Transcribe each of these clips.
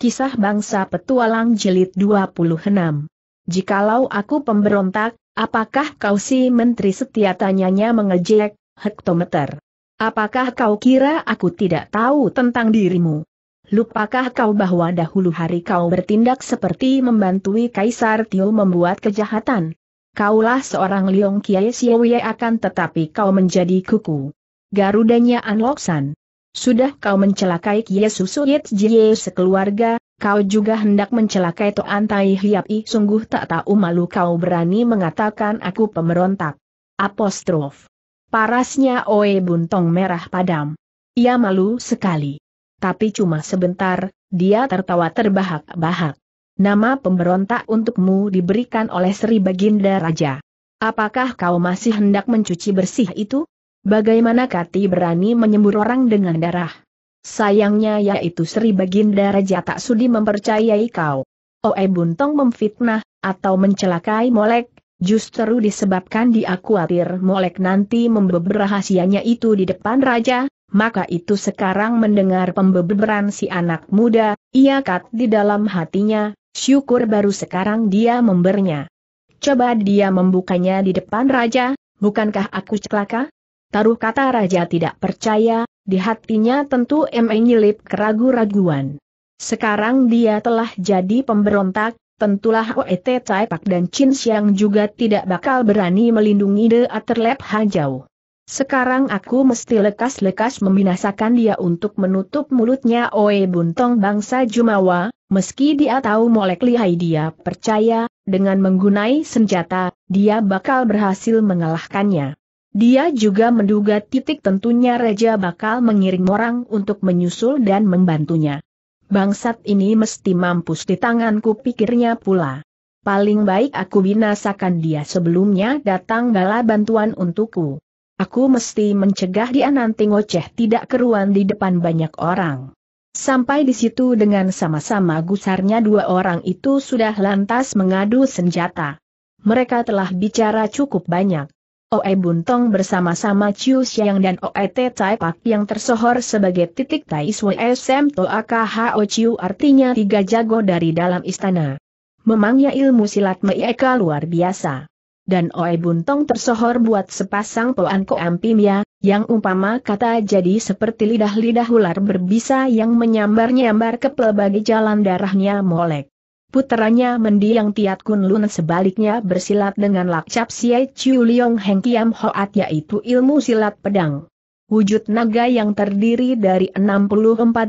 Kisah Bangsa Petualang Jelit 26 Jikalau aku pemberontak, apakah kau si menteri setia tanyanya mengejek, hektometer? Apakah kau kira aku tidak tahu tentang dirimu? Lupakah kau bahwa dahulu hari kau bertindak seperti membantui Kaisar Tio membuat kejahatan? Kaulah seorang Liong Kiai Siowie akan tetapi kau menjadi kuku. Garudanya Anloksan sudah kau mencelakai susu Suyit Jie sekeluarga, kau juga hendak mencelakai Toan Tai Hiap I sungguh tak tahu malu kau berani mengatakan aku pemberontak. Apostrof. Parasnya Oe Buntong merah padam. Ia malu sekali. Tapi cuma sebentar, dia tertawa terbahak-bahak. Nama pemberontak untukmu diberikan oleh Sri Baginda Raja. Apakah kau masih hendak mencuci bersih itu? Bagaimana Kati berani menyembur orang dengan darah? Sayangnya yaitu Sri Baginda Raja tak sudi mempercayai kau. Oe Buntong memfitnah, atau mencelakai Molek, justru disebabkan dia khawatir Molek nanti membeber rahasianya itu di depan Raja, maka itu sekarang mendengar pembeberan si anak muda, ia kat di dalam hatinya, syukur baru sekarang dia membernya. Coba dia membukanya di depan raja, bukankah aku celaka? Taruh kata raja tidak percaya, di hatinya tentu menyelip keragu-raguan. Sekarang dia telah jadi pemberontak, tentulah Oet Pak dan Chin Xiang juga tidak bakal berani melindungi The Aterlep Hajau. Sekarang aku mesti lekas-lekas membinasakan dia untuk menutup mulutnya Oe Buntong bangsa Jumawa, meski dia tahu molek lihai dia percaya, dengan menggunai senjata, dia bakal berhasil mengalahkannya. Dia juga menduga titik tentunya Raja bakal mengiring orang untuk menyusul dan membantunya. Bangsat ini mesti mampus di tanganku pikirnya pula. Paling baik aku binasakan dia sebelumnya datang bala bantuan untukku. Aku mesti mencegah dia nanti ngoceh tidak keruan di depan banyak orang. Sampai di situ dengan sama-sama gusarnya dua orang itu sudah lantas mengadu senjata. Mereka telah bicara cukup banyak. Oe Buntong bersama-sama Chiu Xiang dan Oe Te Tai Pak yang tersohor sebagai titik Tai Sui SM Toa Kho Chiu artinya tiga jago dari dalam istana. Memangnya ilmu silat mereka luar biasa. Dan Oe Buntong tersohor buat sepasang poan ko ampimya, yang umpama kata jadi seperti lidah-lidah ular berbisa yang menyambar-nyambar ke pelbagai jalan darahnya molek. Puteranya mendiang Tiat Kun Lun sebaliknya bersilat dengan lakcap Siai Chiu Liong Heng Kiam Hoat yaitu ilmu silat pedang. Wujud naga yang terdiri dari 64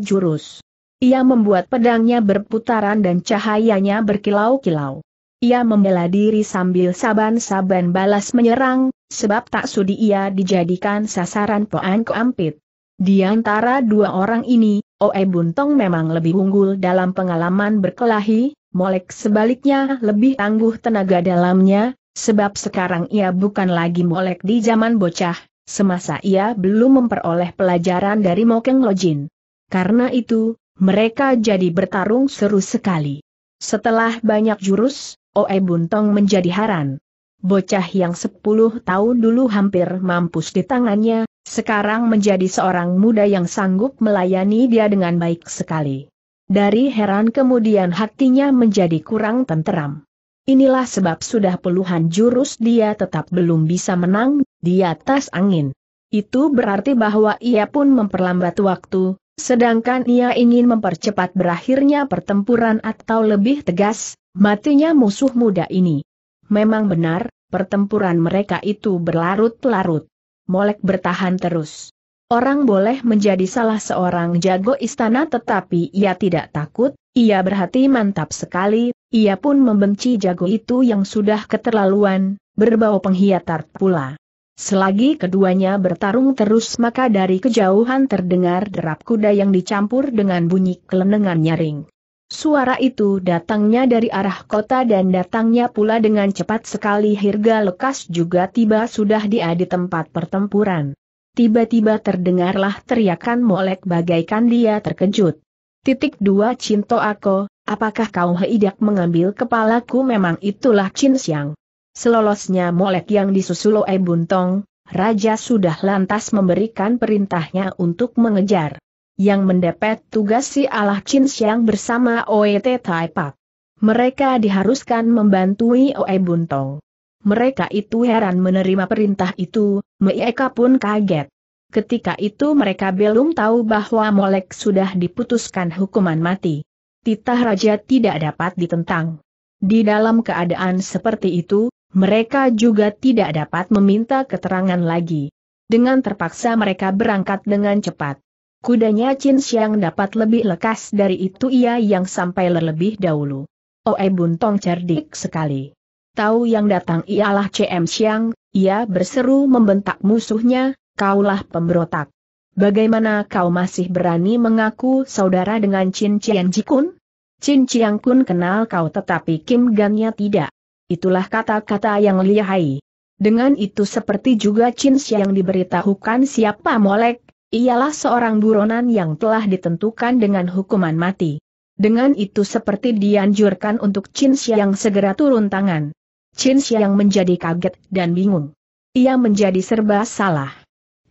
jurus. Ia membuat pedangnya berputaran dan cahayanya berkilau-kilau. Ia membela diri sambil saban-saban balas menyerang, sebab tak sudi ia dijadikan sasaran Poan Keampit. Di antara dua orang ini, Oe Buntong memang lebih unggul dalam pengalaman berkelahi, Molek sebaliknya lebih tangguh tenaga dalamnya, sebab sekarang ia bukan lagi molek di zaman bocah, semasa ia belum memperoleh pelajaran dari Mokeng Lojin. Karena itu, mereka jadi bertarung seru sekali. Setelah banyak jurus, Oe Buntong menjadi haran. Bocah yang sepuluh tahun dulu hampir mampus di tangannya, sekarang menjadi seorang muda yang sanggup melayani dia dengan baik sekali. Dari heran kemudian hatinya menjadi kurang tenteram. Inilah sebab sudah puluhan jurus dia tetap belum bisa menang, di atas angin. Itu berarti bahwa ia pun memperlambat waktu, sedangkan ia ingin mempercepat berakhirnya pertempuran atau lebih tegas, matinya musuh muda ini. Memang benar, pertempuran mereka itu berlarut-larut. Molek bertahan terus. Orang boleh menjadi salah seorang jago istana tetapi ia tidak takut, ia berhati mantap sekali, ia pun membenci jago itu yang sudah keterlaluan, berbau penghiatar pula. Selagi keduanya bertarung terus maka dari kejauhan terdengar derap kuda yang dicampur dengan bunyi kelenengan nyaring. Suara itu datangnya dari arah kota dan datangnya pula dengan cepat sekali Hirga Lekas juga tiba sudah dia di tempat pertempuran. Tiba-tiba terdengarlah teriakan molek bagaikan dia terkejut. Titik dua Cinto Ako, apakah kau hendak mengambil kepalaku memang itulah Chin Siang. Selolosnya molek yang disusul oleh Buntong, Raja sudah lantas memberikan perintahnya untuk mengejar. Yang mendapat tugas si Allah Chin Siang bersama Oet Taipak. Mereka diharuskan membantui Oe Buntong. Mereka itu heran menerima perintah itu, mereka pun kaget. Ketika itu mereka belum tahu bahwa Molek sudah diputuskan hukuman mati. Titah Raja tidak dapat ditentang. Di dalam keadaan seperti itu, mereka juga tidak dapat meminta keterangan lagi. Dengan terpaksa mereka berangkat dengan cepat. Kudanya Chin Xiang dapat lebih lekas dari itu ia yang sampai lebih dahulu. Oe Buntong cerdik sekali tahu yang datang ialah CM Siang, ia berseru membentak musuhnya, kaulah pemberontak. Bagaimana kau masih berani mengaku saudara dengan Chin Chien Jikun? Chin Chiang Kun kenal kau tetapi Kim Gangnya tidak. Itulah kata-kata yang lihai. Dengan itu seperti juga Chin Chiang diberitahukan siapa molek, ialah seorang buronan yang telah ditentukan dengan hukuman mati. Dengan itu seperti dianjurkan untuk Chin Xiang segera turun tangan. Chin Xiang menjadi kaget dan bingung. Ia menjadi serba salah.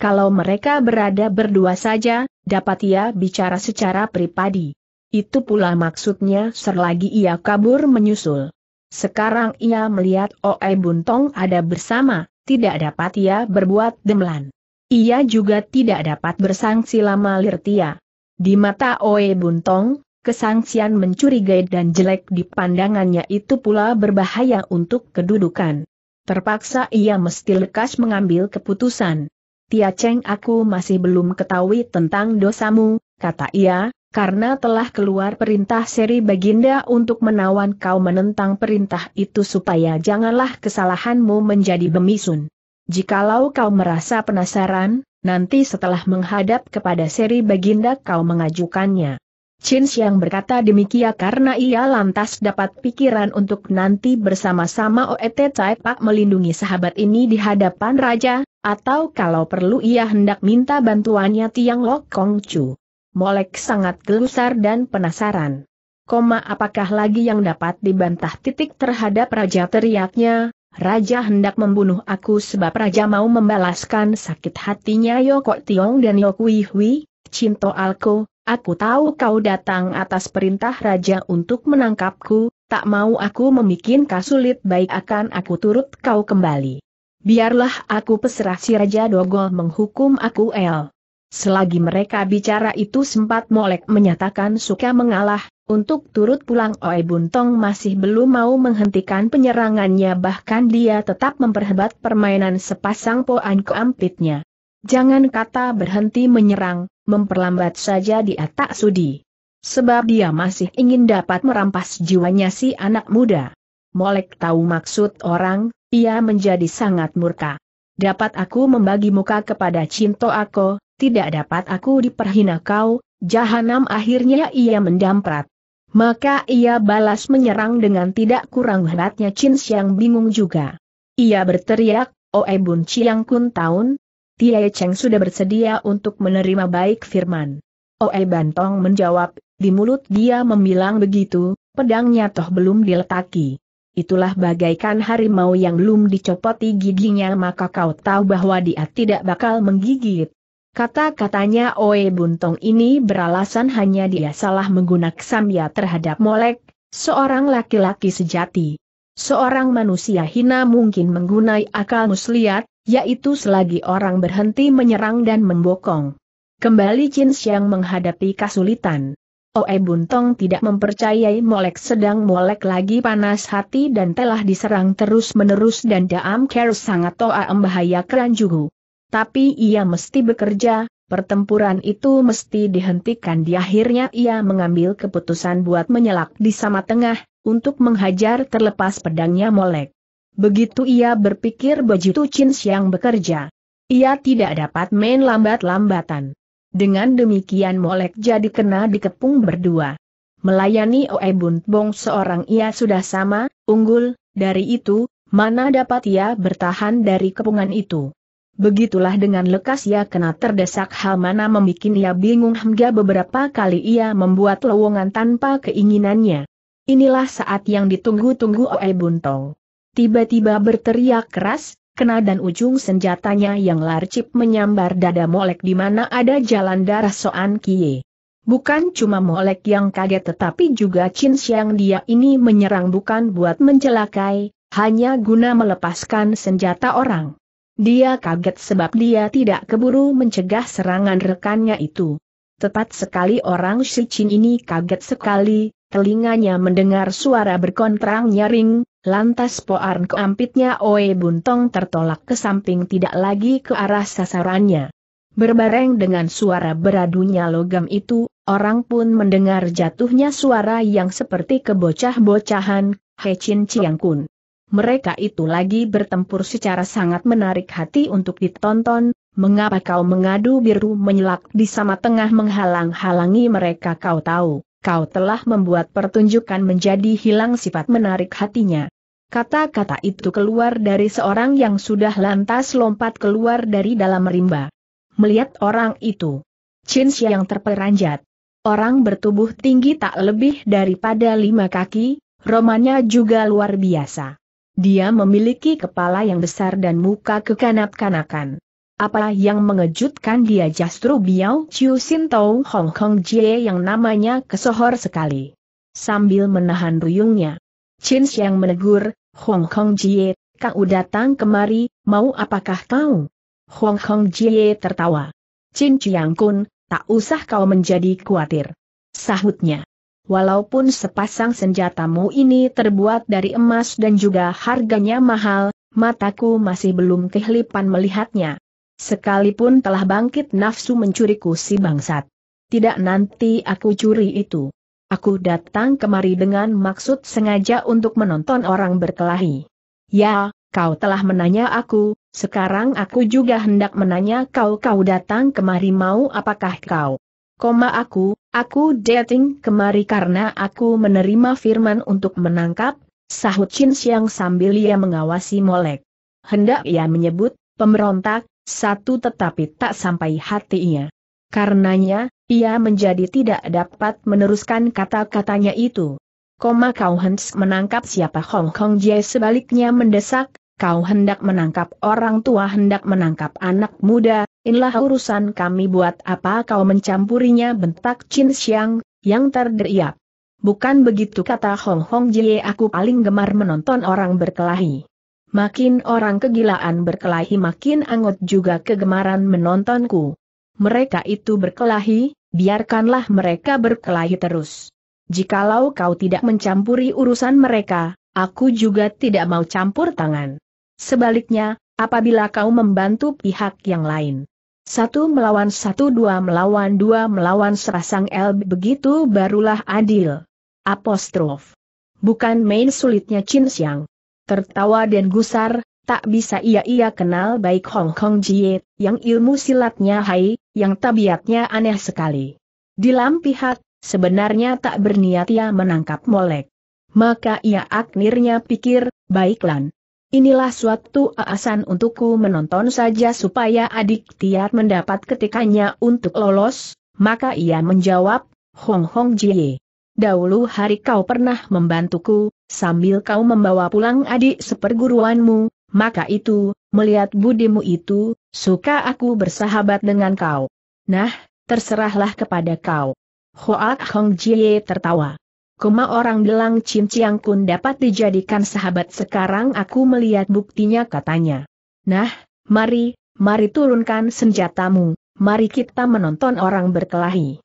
Kalau mereka berada berdua saja, dapat ia bicara secara pribadi. Itu pula maksudnya selagi ia kabur menyusul. Sekarang ia melihat Oe Buntong ada bersama, tidak dapat ia berbuat demlan. Ia juga tidak dapat bersangsi lama Lirtia. Di mata Oe Buntong, kesangsian mencurigai dan jelek di pandangannya itu pula berbahaya untuk kedudukan. Terpaksa ia mesti lekas mengambil keputusan. Tia Cheng aku masih belum ketahui tentang dosamu, kata ia, karena telah keluar perintah seri Baginda untuk menawan kau menentang perintah itu supaya janganlah kesalahanmu menjadi bemisun. Jikalau kau merasa penasaran, nanti setelah menghadap kepada seri Baginda kau mengajukannya. Chin Xiang berkata demikian karena ia lantas dapat pikiran untuk nanti bersama-sama OET Cai Pak melindungi sahabat ini di hadapan raja, atau kalau perlu ia hendak minta bantuannya Tiang Lok Kong Chu. Molek sangat gelusar dan penasaran. Koma apakah lagi yang dapat dibantah titik terhadap raja teriaknya, Raja hendak membunuh aku sebab Raja mau membalaskan sakit hatinya Yoko Tiong dan Yoko Wihwi? Cinto Alko, Aku tahu kau datang atas perintah raja untuk menangkapku, tak mau aku memikin kau sulit baik akan aku turut kau kembali. Biarlah aku peserah si Raja Dogol menghukum aku el. Selagi mereka bicara itu sempat Molek menyatakan suka mengalah, untuk turut pulang Oe Buntong masih belum mau menghentikan penyerangannya bahkan dia tetap memperhebat permainan sepasang poan keampitnya. Jangan kata berhenti menyerang, memperlambat saja dia tak sudi. Sebab dia masih ingin dapat merampas jiwanya si anak muda. Molek tahu maksud orang, ia menjadi sangat murka. Dapat aku membagi muka kepada Cinto aku, tidak dapat aku diperhina kau, jahanam akhirnya ia mendamprat. Maka ia balas menyerang dengan tidak kurang hebatnya cins yang bingung juga. Ia berteriak, Oe Bun Chiang Kun Taun, Tiai Cheng sudah bersedia untuk menerima baik firman. Oe oh, Bantong menjawab, di mulut dia membilang begitu, pedangnya toh belum diletaki. Itulah bagaikan harimau yang belum dicopoti giginya maka kau tahu bahwa dia tidak bakal menggigit. Kata-katanya Oe oh, Buntong ini beralasan hanya dia salah menggunakan samya terhadap Molek, seorang laki-laki sejati. Seorang manusia hina mungkin menggunai akal muslihat, yaitu selagi orang berhenti menyerang dan membokong. Kembali Chin Xiang menghadapi kesulitan. Oe Buntong tidak mempercayai Molek sedang Molek lagi panas hati dan telah diserang terus-menerus dan Daam Ker sangat toa membahayakan juga. Tapi ia mesti bekerja, pertempuran itu mesti dihentikan di akhirnya ia mengambil keputusan buat menyelak di sama tengah, untuk menghajar terlepas pedangnya Molek. Begitu ia berpikir begitu Chin Xiang bekerja. Ia tidak dapat main lambat-lambatan. Dengan demikian Molek jadi kena dikepung berdua. Melayani Oe Bun Bong seorang ia sudah sama, unggul, dari itu, mana dapat ia bertahan dari kepungan itu. Begitulah dengan lekas ia kena terdesak hal mana membuat ia bingung hingga beberapa kali ia membuat lowongan tanpa keinginannya. Inilah saat yang ditunggu-tunggu Oe Buntong tiba-tiba berteriak keras, kena dan ujung senjatanya yang larcip menyambar dada molek di mana ada jalan darah Soan Kie. Bukan cuma molek yang kaget tetapi juga Chin Xiang dia ini menyerang bukan buat mencelakai, hanya guna melepaskan senjata orang. Dia kaget sebab dia tidak keburu mencegah serangan rekannya itu. Tepat sekali orang si Chin ini kaget sekali, telinganya mendengar suara berkontrang nyaring, Lantas poarn keampitnya Oe Buntong tertolak ke samping tidak lagi ke arah sasarannya. Berbareng dengan suara beradunya logam itu, orang pun mendengar jatuhnya suara yang seperti kebocah-bocahan, Hechin Chiang Kun. Mereka itu lagi bertempur secara sangat menarik hati untuk ditonton, mengapa kau mengadu biru menyelak di sama tengah menghalang-halangi mereka kau tahu kau telah membuat pertunjukan menjadi hilang sifat menarik hatinya. Kata-kata itu keluar dari seorang yang sudah lantas lompat keluar dari dalam rimba. Melihat orang itu, Chin yang terperanjat. Orang bertubuh tinggi tak lebih daripada lima kaki, romannya juga luar biasa. Dia memiliki kepala yang besar dan muka kekanak-kanakan. Apa yang mengejutkan dia justru Biao Chiu Sin Hong Kong Jie yang namanya kesohor sekali. Sambil menahan ruyungnya. Chin yang menegur, Hong Kong Jie, kau datang kemari, mau apakah kau? Hong Kong Jie tertawa. Chin Chiang Kun, tak usah kau menjadi khawatir. Sahutnya. Walaupun sepasang senjatamu ini terbuat dari emas dan juga harganya mahal, mataku masih belum kehlipan melihatnya. Sekalipun telah bangkit nafsu mencuriku si bangsat. Tidak nanti aku curi itu. Aku datang kemari dengan maksud sengaja untuk menonton orang berkelahi. Ya, kau telah menanya aku, sekarang aku juga hendak menanya kau kau datang kemari mau apakah kau. Koma aku, aku dating kemari karena aku menerima firman untuk menangkap, sahut Chin Siang sambil ia mengawasi Molek. Hendak ia menyebut, pemberontak, satu tetapi tak sampai hatinya. Karenanya, ia menjadi tidak dapat meneruskan kata-katanya itu. Koma kau hens menangkap siapa Hong Kong Jie sebaliknya mendesak, kau hendak menangkap orang tua hendak menangkap anak muda, inilah urusan kami buat apa kau mencampurinya bentak Chin Xiang, yang terderiap. Bukan begitu kata Hong Hong Jie aku paling gemar menonton orang berkelahi. Makin orang kegilaan berkelahi makin anggot juga kegemaran menontonku. Mereka itu berkelahi, biarkanlah mereka berkelahi terus. Jikalau kau tidak mencampuri urusan mereka, aku juga tidak mau campur tangan. Sebaliknya, apabila kau membantu pihak yang lain. Satu melawan satu dua melawan dua melawan serasang el begitu barulah adil. Apostrof. Bukan main sulitnya Chin Xiang tertawa dan gusar, tak bisa ia ia kenal baik Hong Kong Jie, yang ilmu silatnya hai, yang tabiatnya aneh sekali. Di lam pihak, sebenarnya tak berniat ia menangkap molek. Maka ia akhirnya pikir, baiklah, Inilah suatu aasan untukku menonton saja supaya adik tiar mendapat ketikannya untuk lolos, maka ia menjawab, Hong Hong Jie. Dahulu hari kau pernah membantuku, sambil kau membawa pulang adik seperguruanmu, maka itu, melihat budimu itu, suka aku bersahabat dengan kau. Nah, terserahlah kepada kau. Hoak Hong Jie tertawa. Kuma orang bilang Cim Chiang Kun dapat dijadikan sahabat sekarang aku melihat buktinya katanya. Nah, mari, mari turunkan senjatamu, mari kita menonton orang berkelahi.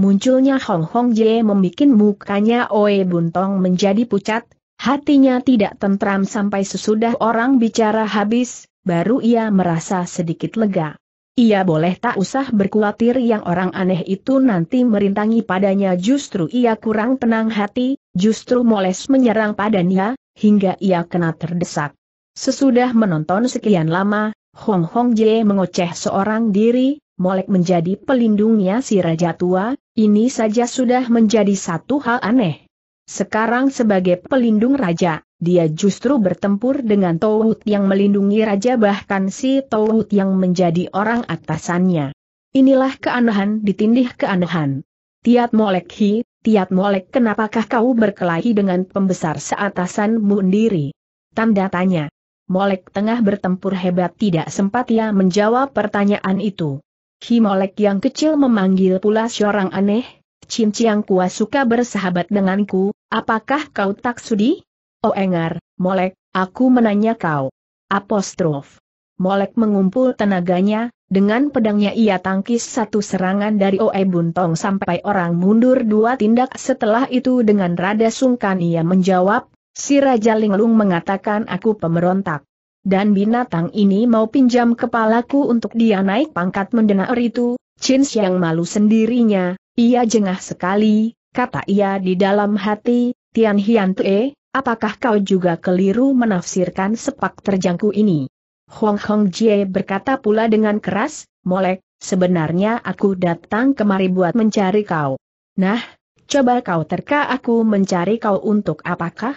Munculnya Hong Hong Ye membuat mukanya Oe Buntong menjadi pucat, hatinya tidak tentram sampai sesudah orang bicara habis, baru ia merasa sedikit lega. Ia boleh tak usah berkhawatir yang orang aneh itu nanti merintangi padanya justru ia kurang tenang hati, justru moles menyerang padanya, hingga ia kena terdesak. Sesudah menonton sekian lama, Hong Hong Jie mengoceh seorang diri, Molek menjadi pelindungnya si Raja Tua, ini saja sudah menjadi satu hal aneh. Sekarang sebagai pelindung raja, dia justru bertempur dengan Tauhut yang melindungi raja bahkan si Tauhut yang menjadi orang atasannya. Inilah keanehan ditindih keanehan. Tiat Molek Hi, Tiat Molek kenapakah kau berkelahi dengan pembesar seatasanmu sendiri? Tanda tanya. Molek tengah bertempur hebat tidak sempat ia menjawab pertanyaan itu. Kimolek yang kecil memanggil pula seorang aneh, Chin Chiang Kua suka bersahabat denganku, apakah kau tak sudi? Oh Engar, Molek, aku menanya kau. Apostrof. Molek mengumpul tenaganya, dengan pedangnya ia tangkis satu serangan dari Oe Buntong sampai orang mundur dua tindak setelah itu dengan rada sungkan ia menjawab, si Raja Linglung mengatakan aku pemberontak. Dan binatang ini mau pinjam kepalaku untuk dia naik pangkat mendengar itu, Chin yang malu sendirinya, ia jengah sekali, kata ia di dalam hati, Tian Hian Tue, apakah kau juga keliru menafsirkan sepak terjangku ini? Hong Hong Jie berkata pula dengan keras, Molek, sebenarnya aku datang kemari buat mencari kau. Nah, coba kau terka aku mencari kau untuk apakah?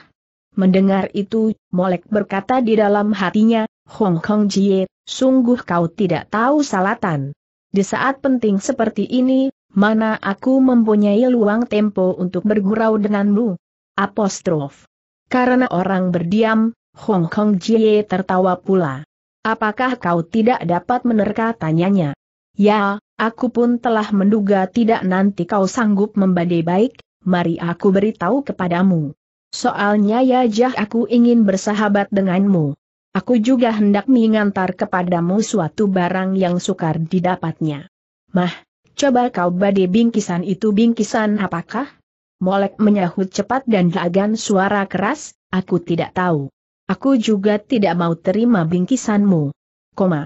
Mendengar itu, Molek berkata di dalam hatinya, Hong Kong Jie, sungguh kau tidak tahu salatan. Di saat penting seperti ini, mana aku mempunyai luang tempo untuk bergurau denganmu? Apostrof. Karena orang berdiam, Hong Kong Jie tertawa pula. Apakah kau tidak dapat menerka tanyanya? Ya, aku pun telah menduga tidak nanti kau sanggup membadai baik, mari aku beritahu kepadamu. Soalnya ya Jah aku ingin bersahabat denganmu. Aku juga hendak mengantar kepadamu suatu barang yang sukar didapatnya. Mah, coba kau badai bingkisan itu bingkisan apakah? Molek menyahut cepat dan lagan suara keras, aku tidak tahu. Aku juga tidak mau terima bingkisanmu. Koma.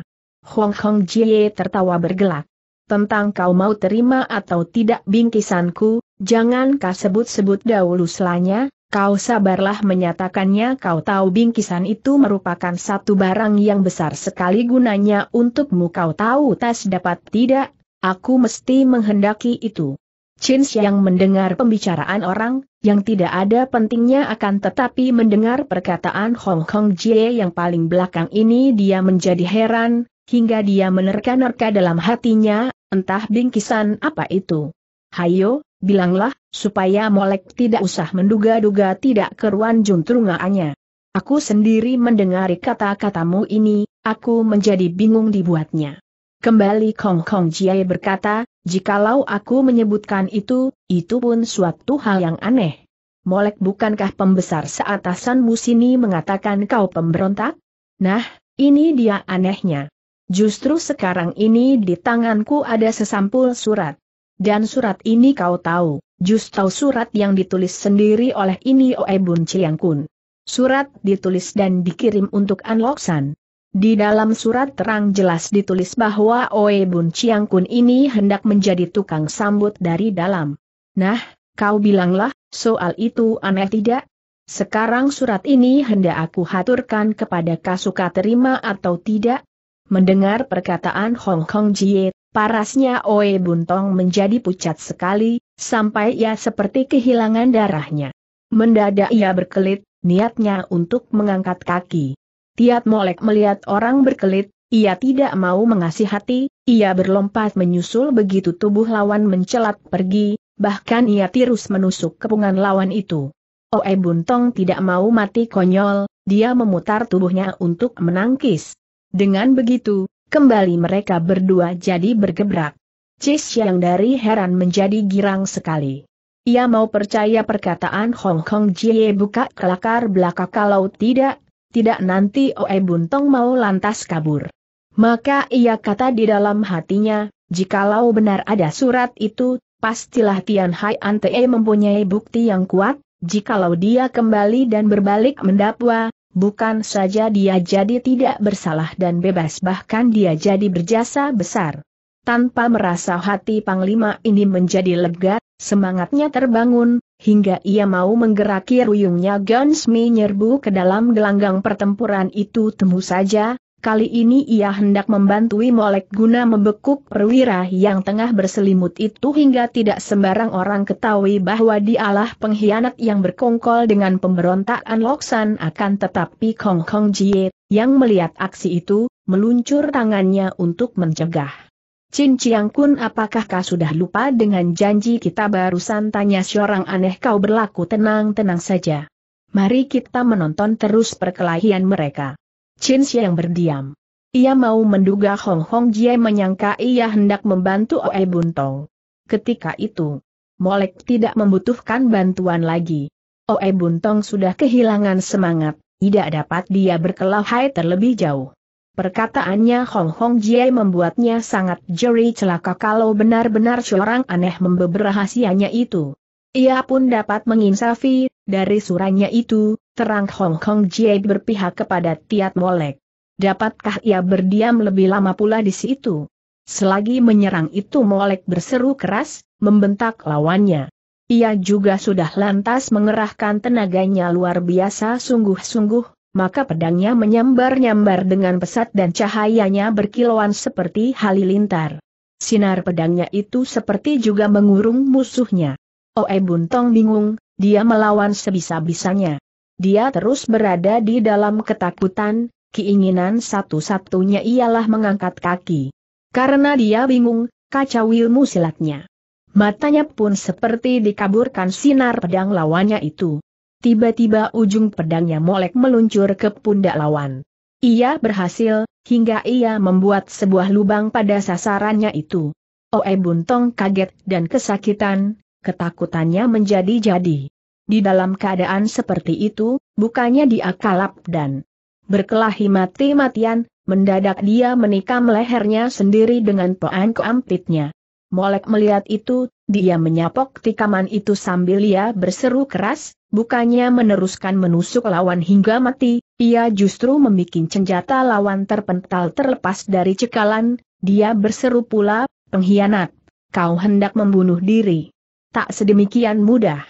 Hong Hong Jie tertawa bergelak. Tentang kau mau terima atau tidak bingkisanku, jangan kau sebut-sebut dahulu selanya, Kau sabarlah menyatakannya kau tahu bingkisan itu merupakan satu barang yang besar sekali gunanya untukmu kau tahu tas dapat tidak, aku mesti menghendaki itu. Chin yang mendengar pembicaraan orang, yang tidak ada pentingnya akan tetapi mendengar perkataan Hong Kong Jie yang paling belakang ini dia menjadi heran, hingga dia menerka-nerka dalam hatinya, entah bingkisan apa itu. Hayo, bilanglah, supaya Molek tidak usah menduga-duga tidak keruan juntrungaannya. Aku sendiri mendengar kata-katamu ini, aku menjadi bingung dibuatnya. Kembali Kong Kong Jiai berkata, jikalau aku menyebutkan itu, itu pun suatu hal yang aneh. Molek bukankah pembesar seatasanmu sini mengatakan kau pemberontak? Nah, ini dia anehnya. Justru sekarang ini di tanganku ada sesampul surat. Dan surat ini kau tahu. Justru surat yang ditulis sendiri oleh Ini Oe Bun Chiang Kun. Surat ditulis dan dikirim untuk An San. Di dalam surat terang jelas ditulis bahwa Oe Bun Chiang Kun ini hendak menjadi tukang sambut dari dalam. Nah, kau bilanglah, soal itu aneh tidak? Sekarang surat ini hendak aku haturkan kepada kasuka terima atau tidak? Mendengar perkataan Hong Kong Jie, Parasnya Oe Buntong menjadi pucat sekali, sampai ia seperti kehilangan darahnya. Mendadak ia berkelit, niatnya untuk mengangkat kaki. Tiat Molek melihat orang berkelit, ia tidak mau mengasih hati, ia berlompat menyusul begitu tubuh lawan mencelat pergi, bahkan ia tirus menusuk kepungan lawan itu. Oe Buntong tidak mau mati konyol, dia memutar tubuhnya untuk menangkis. Dengan begitu, Kembali mereka berdua jadi bergebrak. Cis yang dari heran menjadi girang sekali. Ia mau percaya perkataan Hong Kong Jie buka kelakar belaka kalau tidak, tidak nanti Oe Buntong mau lantas kabur. Maka ia kata di dalam hatinya, jikalau benar ada surat itu, pastilah Tian Hai Ante mempunyai bukti yang kuat, jikalau dia kembali dan berbalik mendakwa, Bukan saja dia jadi tidak bersalah dan bebas bahkan dia jadi berjasa besar. Tanpa merasa hati Panglima ini menjadi lega, semangatnya terbangun, hingga ia mau menggeraki ruyungnya Gonsmi nyerbu ke dalam gelanggang pertempuran itu temu saja, Kali ini ia hendak membantui Molek guna membekuk perwira yang tengah berselimut itu hingga tidak sembarang orang ketahui bahwa dialah pengkhianat yang berkongkol dengan pemberontakan Loksan akan tetapi Kong Kong Jie, yang melihat aksi itu, meluncur tangannya untuk mencegah. Chin Chiang Kun apakah kau sudah lupa dengan janji kita barusan tanya seorang aneh kau berlaku tenang-tenang saja. Mari kita menonton terus perkelahian mereka. Chin yang berdiam. Ia mau menduga Hong Hong Jie menyangka ia hendak membantu Oe Buntong. Ketika itu, Molek tidak membutuhkan bantuan lagi. Oe Buntong sudah kehilangan semangat, tidak dapat dia berkelahi terlebih jauh. Perkataannya Hong Hong Jie membuatnya sangat jeri celaka kalau benar-benar seorang aneh membeber rahasianya itu. Ia pun dapat menginsafi dari suranya itu, terang Hong Kong Jie berpihak kepada Tiat Molek. Dapatkah ia berdiam lebih lama pula di situ? Selagi menyerang itu Molek berseru keras, membentak lawannya. Ia juga sudah lantas mengerahkan tenaganya luar biasa sungguh-sungguh, maka pedangnya menyambar-nyambar dengan pesat dan cahayanya berkilauan seperti halilintar. Sinar pedangnya itu seperti juga mengurung musuhnya. Oe Buntong bingung, dia melawan sebisa-bisanya. Dia terus berada di dalam ketakutan, keinginan satu-satunya ialah mengangkat kaki. Karena dia bingung, kacau ilmu silatnya. Matanya pun seperti dikaburkan sinar pedang lawannya itu. Tiba-tiba ujung pedangnya molek meluncur ke pundak lawan. Ia berhasil, hingga ia membuat sebuah lubang pada sasarannya itu. Oe Buntong kaget dan kesakitan, ketakutannya menjadi-jadi. Di dalam keadaan seperti itu, bukannya dia kalap dan berkelahi mati-matian, mendadak dia menikam lehernya sendiri dengan poan keampitnya. Molek melihat itu, dia menyapok tikaman itu sambil ia berseru keras, bukannya meneruskan menusuk lawan hingga mati, ia justru membuat senjata lawan terpental terlepas dari cekalan, dia berseru pula, pengkhianat, kau hendak membunuh diri tak sedemikian mudah.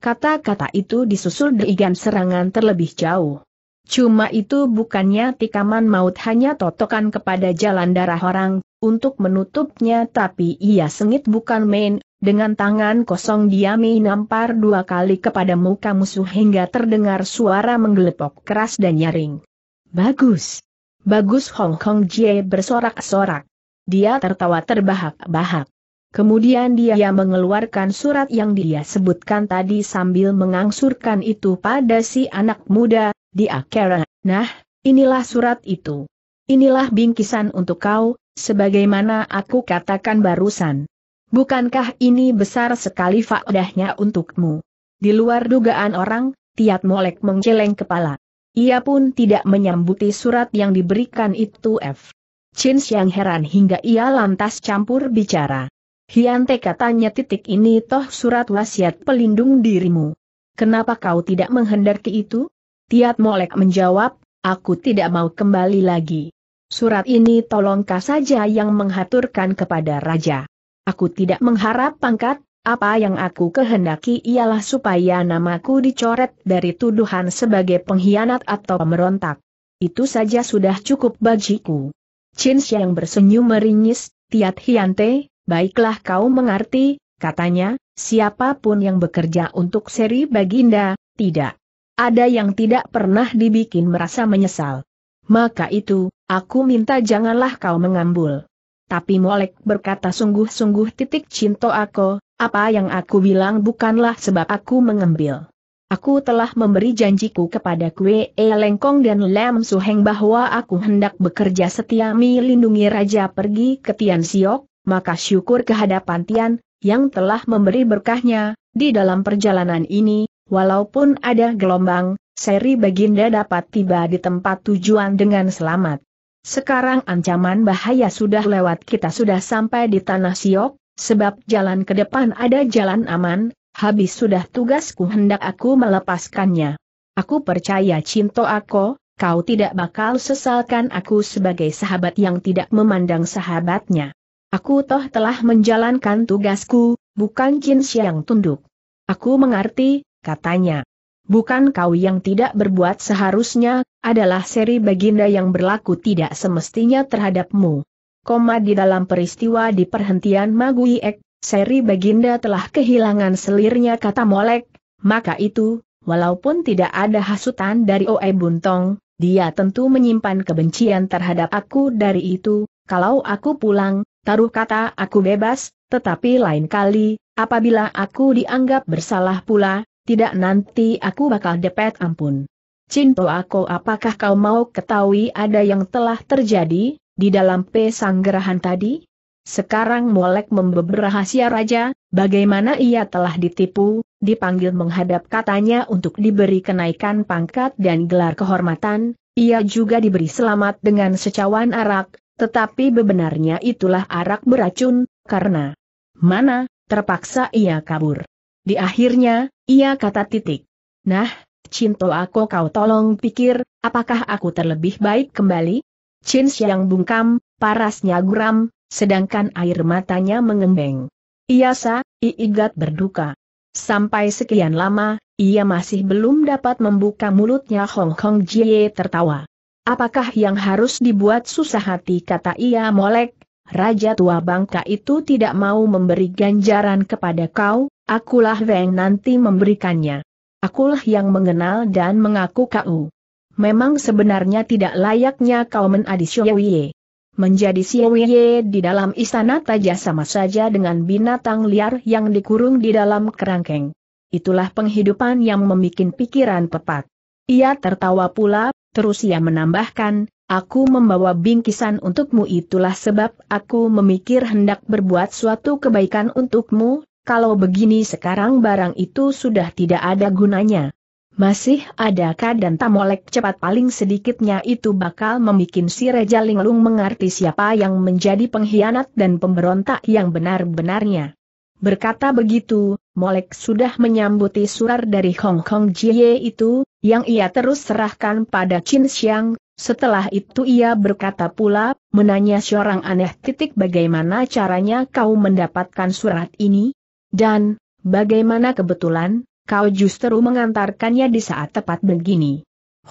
Kata-kata itu disusul deigan serangan terlebih jauh. Cuma itu bukannya tikaman maut hanya totokan kepada jalan darah orang, untuk menutupnya tapi ia sengit bukan main, dengan tangan kosong dia menampar dua kali kepada muka musuh hingga terdengar suara menggelepok keras dan nyaring. Bagus! Bagus Hong Kong Jie bersorak-sorak. Dia tertawa terbahak-bahak. Kemudian dia mengeluarkan surat yang dia sebutkan tadi sambil mengangsurkan itu pada si anak muda, di akhirnya, Nah, inilah surat itu. Inilah bingkisan untuk kau, sebagaimana aku katakan barusan. Bukankah ini besar sekali faedahnya untukmu? Di luar dugaan orang, Tiat Molek menggeleng kepala. Ia pun tidak menyambuti surat yang diberikan itu F. Chin siang heran hingga ia lantas campur bicara. Hiante katanya titik ini toh surat wasiat pelindung dirimu. Kenapa kau tidak menghendaki itu? Tiat Molek menjawab, aku tidak mau kembali lagi. Surat ini tolongkah saja yang menghaturkan kepada Raja. Aku tidak mengharap pangkat, apa yang aku kehendaki ialah supaya namaku dicoret dari tuduhan sebagai pengkhianat atau pemberontak. Itu saja sudah cukup bagiku. Chin yang bersenyum meringis, Tiat Hiante, Baiklah kau mengerti, katanya, siapapun yang bekerja untuk seri Baginda, tidak. Ada yang tidak pernah dibikin merasa menyesal. Maka itu, aku minta janganlah kau mengambul. Tapi Molek berkata sungguh-sungguh titik cinta aku, apa yang aku bilang bukanlah sebab aku mengambil. Aku telah memberi janjiku kepada Kue E Lengkong dan Lam Suheng bahwa aku hendak bekerja setia melindungi Raja pergi ke Tian Siok, maka syukur kehadapan Tian, yang telah memberi berkahnya, di dalam perjalanan ini, walaupun ada gelombang, seri Baginda dapat tiba di tempat tujuan dengan selamat. Sekarang ancaman bahaya sudah lewat kita sudah sampai di Tanah Siok, sebab jalan ke depan ada jalan aman, habis sudah tugasku hendak aku melepaskannya. Aku percaya cinta aku, kau tidak bakal sesalkan aku sebagai sahabat yang tidak memandang sahabatnya. Aku toh telah menjalankan tugasku, bukan Jin yang tunduk. Aku mengerti, katanya. Bukan kau yang tidak berbuat seharusnya, adalah seri baginda yang berlaku tidak semestinya terhadapmu. Koma di dalam peristiwa di perhentian Maguiek, seri baginda telah kehilangan selirnya kata Molek, maka itu, walaupun tidak ada hasutan dari Oe Buntong, dia tentu menyimpan kebencian terhadap aku dari itu, kalau aku pulang, taruh kata aku bebas, tetapi lain kali, apabila aku dianggap bersalah pula, tidak nanti aku bakal depet ampun. Cinto aku apakah kau mau ketahui ada yang telah terjadi, di dalam pesanggerahan tadi? Sekarang Molek membeber rahasia raja, bagaimana ia telah ditipu, dipanggil menghadap katanya untuk diberi kenaikan pangkat dan gelar kehormatan, ia juga diberi selamat dengan secawan arak, tetapi bebenarnya itulah arak beracun, karena mana, terpaksa ia kabur. Di akhirnya, ia kata titik. Nah, Cinto aku kau tolong pikir, apakah aku terlebih baik kembali? Chin yang bungkam, parasnya guram, sedangkan air matanya mengembeng. Ia sa, iigat berduka. Sampai sekian lama, ia masih belum dapat membuka mulutnya Hong Kong Jie tertawa. Apakah yang harus dibuat susah hati kata ia molek? Raja tua bangka itu tidak mau memberi ganjaran kepada kau, akulah yang nanti memberikannya. Akulah yang mengenal dan mengaku kau. Memang sebenarnya tidak layaknya kau menadi Siowie. Menjadi Siowie di dalam istana taja sama saja dengan binatang liar yang dikurung di dalam kerangkeng. Itulah penghidupan yang memikin pikiran pepat. Ia tertawa pula, Terus ia menambahkan, Aku membawa bingkisan untukmu itulah sebab aku memikir hendak berbuat suatu kebaikan untukmu, kalau begini sekarang barang itu sudah tidak ada gunanya. Masih adakah dan Tamolek cepat paling sedikitnya itu bakal membuat si Reja Linglung mengerti siapa yang menjadi pengkhianat dan pemberontak yang benar-benarnya. Berkata begitu, Molek sudah menyambuti surat dari Hong Kong Jie itu, yang ia terus serahkan pada Chin Xiang, setelah itu ia berkata pula, menanya seorang aneh titik bagaimana caranya kau mendapatkan surat ini? Dan, bagaimana kebetulan, kau justru mengantarkannya di saat tepat begini?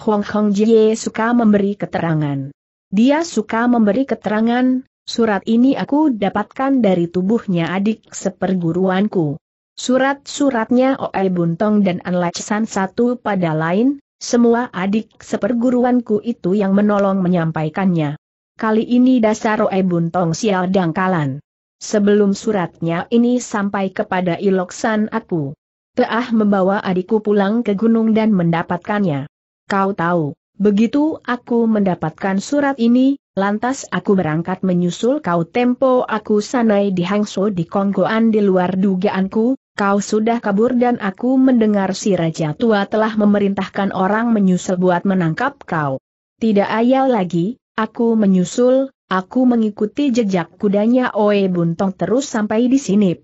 Hong Kong Jie suka memberi keterangan. Dia suka memberi keterangan, Surat ini aku dapatkan dari tubuhnya adik seperguruanku. Surat-suratnya Oe Buntong dan Anlaksan satu pada lain, semua adik seperguruanku itu yang menolong menyampaikannya. Kali ini dasar Oe Buntong sial dangkalan. Sebelum suratnya ini sampai kepada Iloksan aku. Teah membawa adikku pulang ke gunung dan mendapatkannya. Kau tahu, Begitu aku mendapatkan surat ini, lantas aku berangkat menyusul kau tempo aku sanai di Hangso di Konggoan di luar dugaanku, kau sudah kabur dan aku mendengar si Raja Tua telah memerintahkan orang menyusul buat menangkap kau. Tidak ayal lagi, aku menyusul, aku mengikuti jejak kudanya Oe Buntong terus sampai di sini.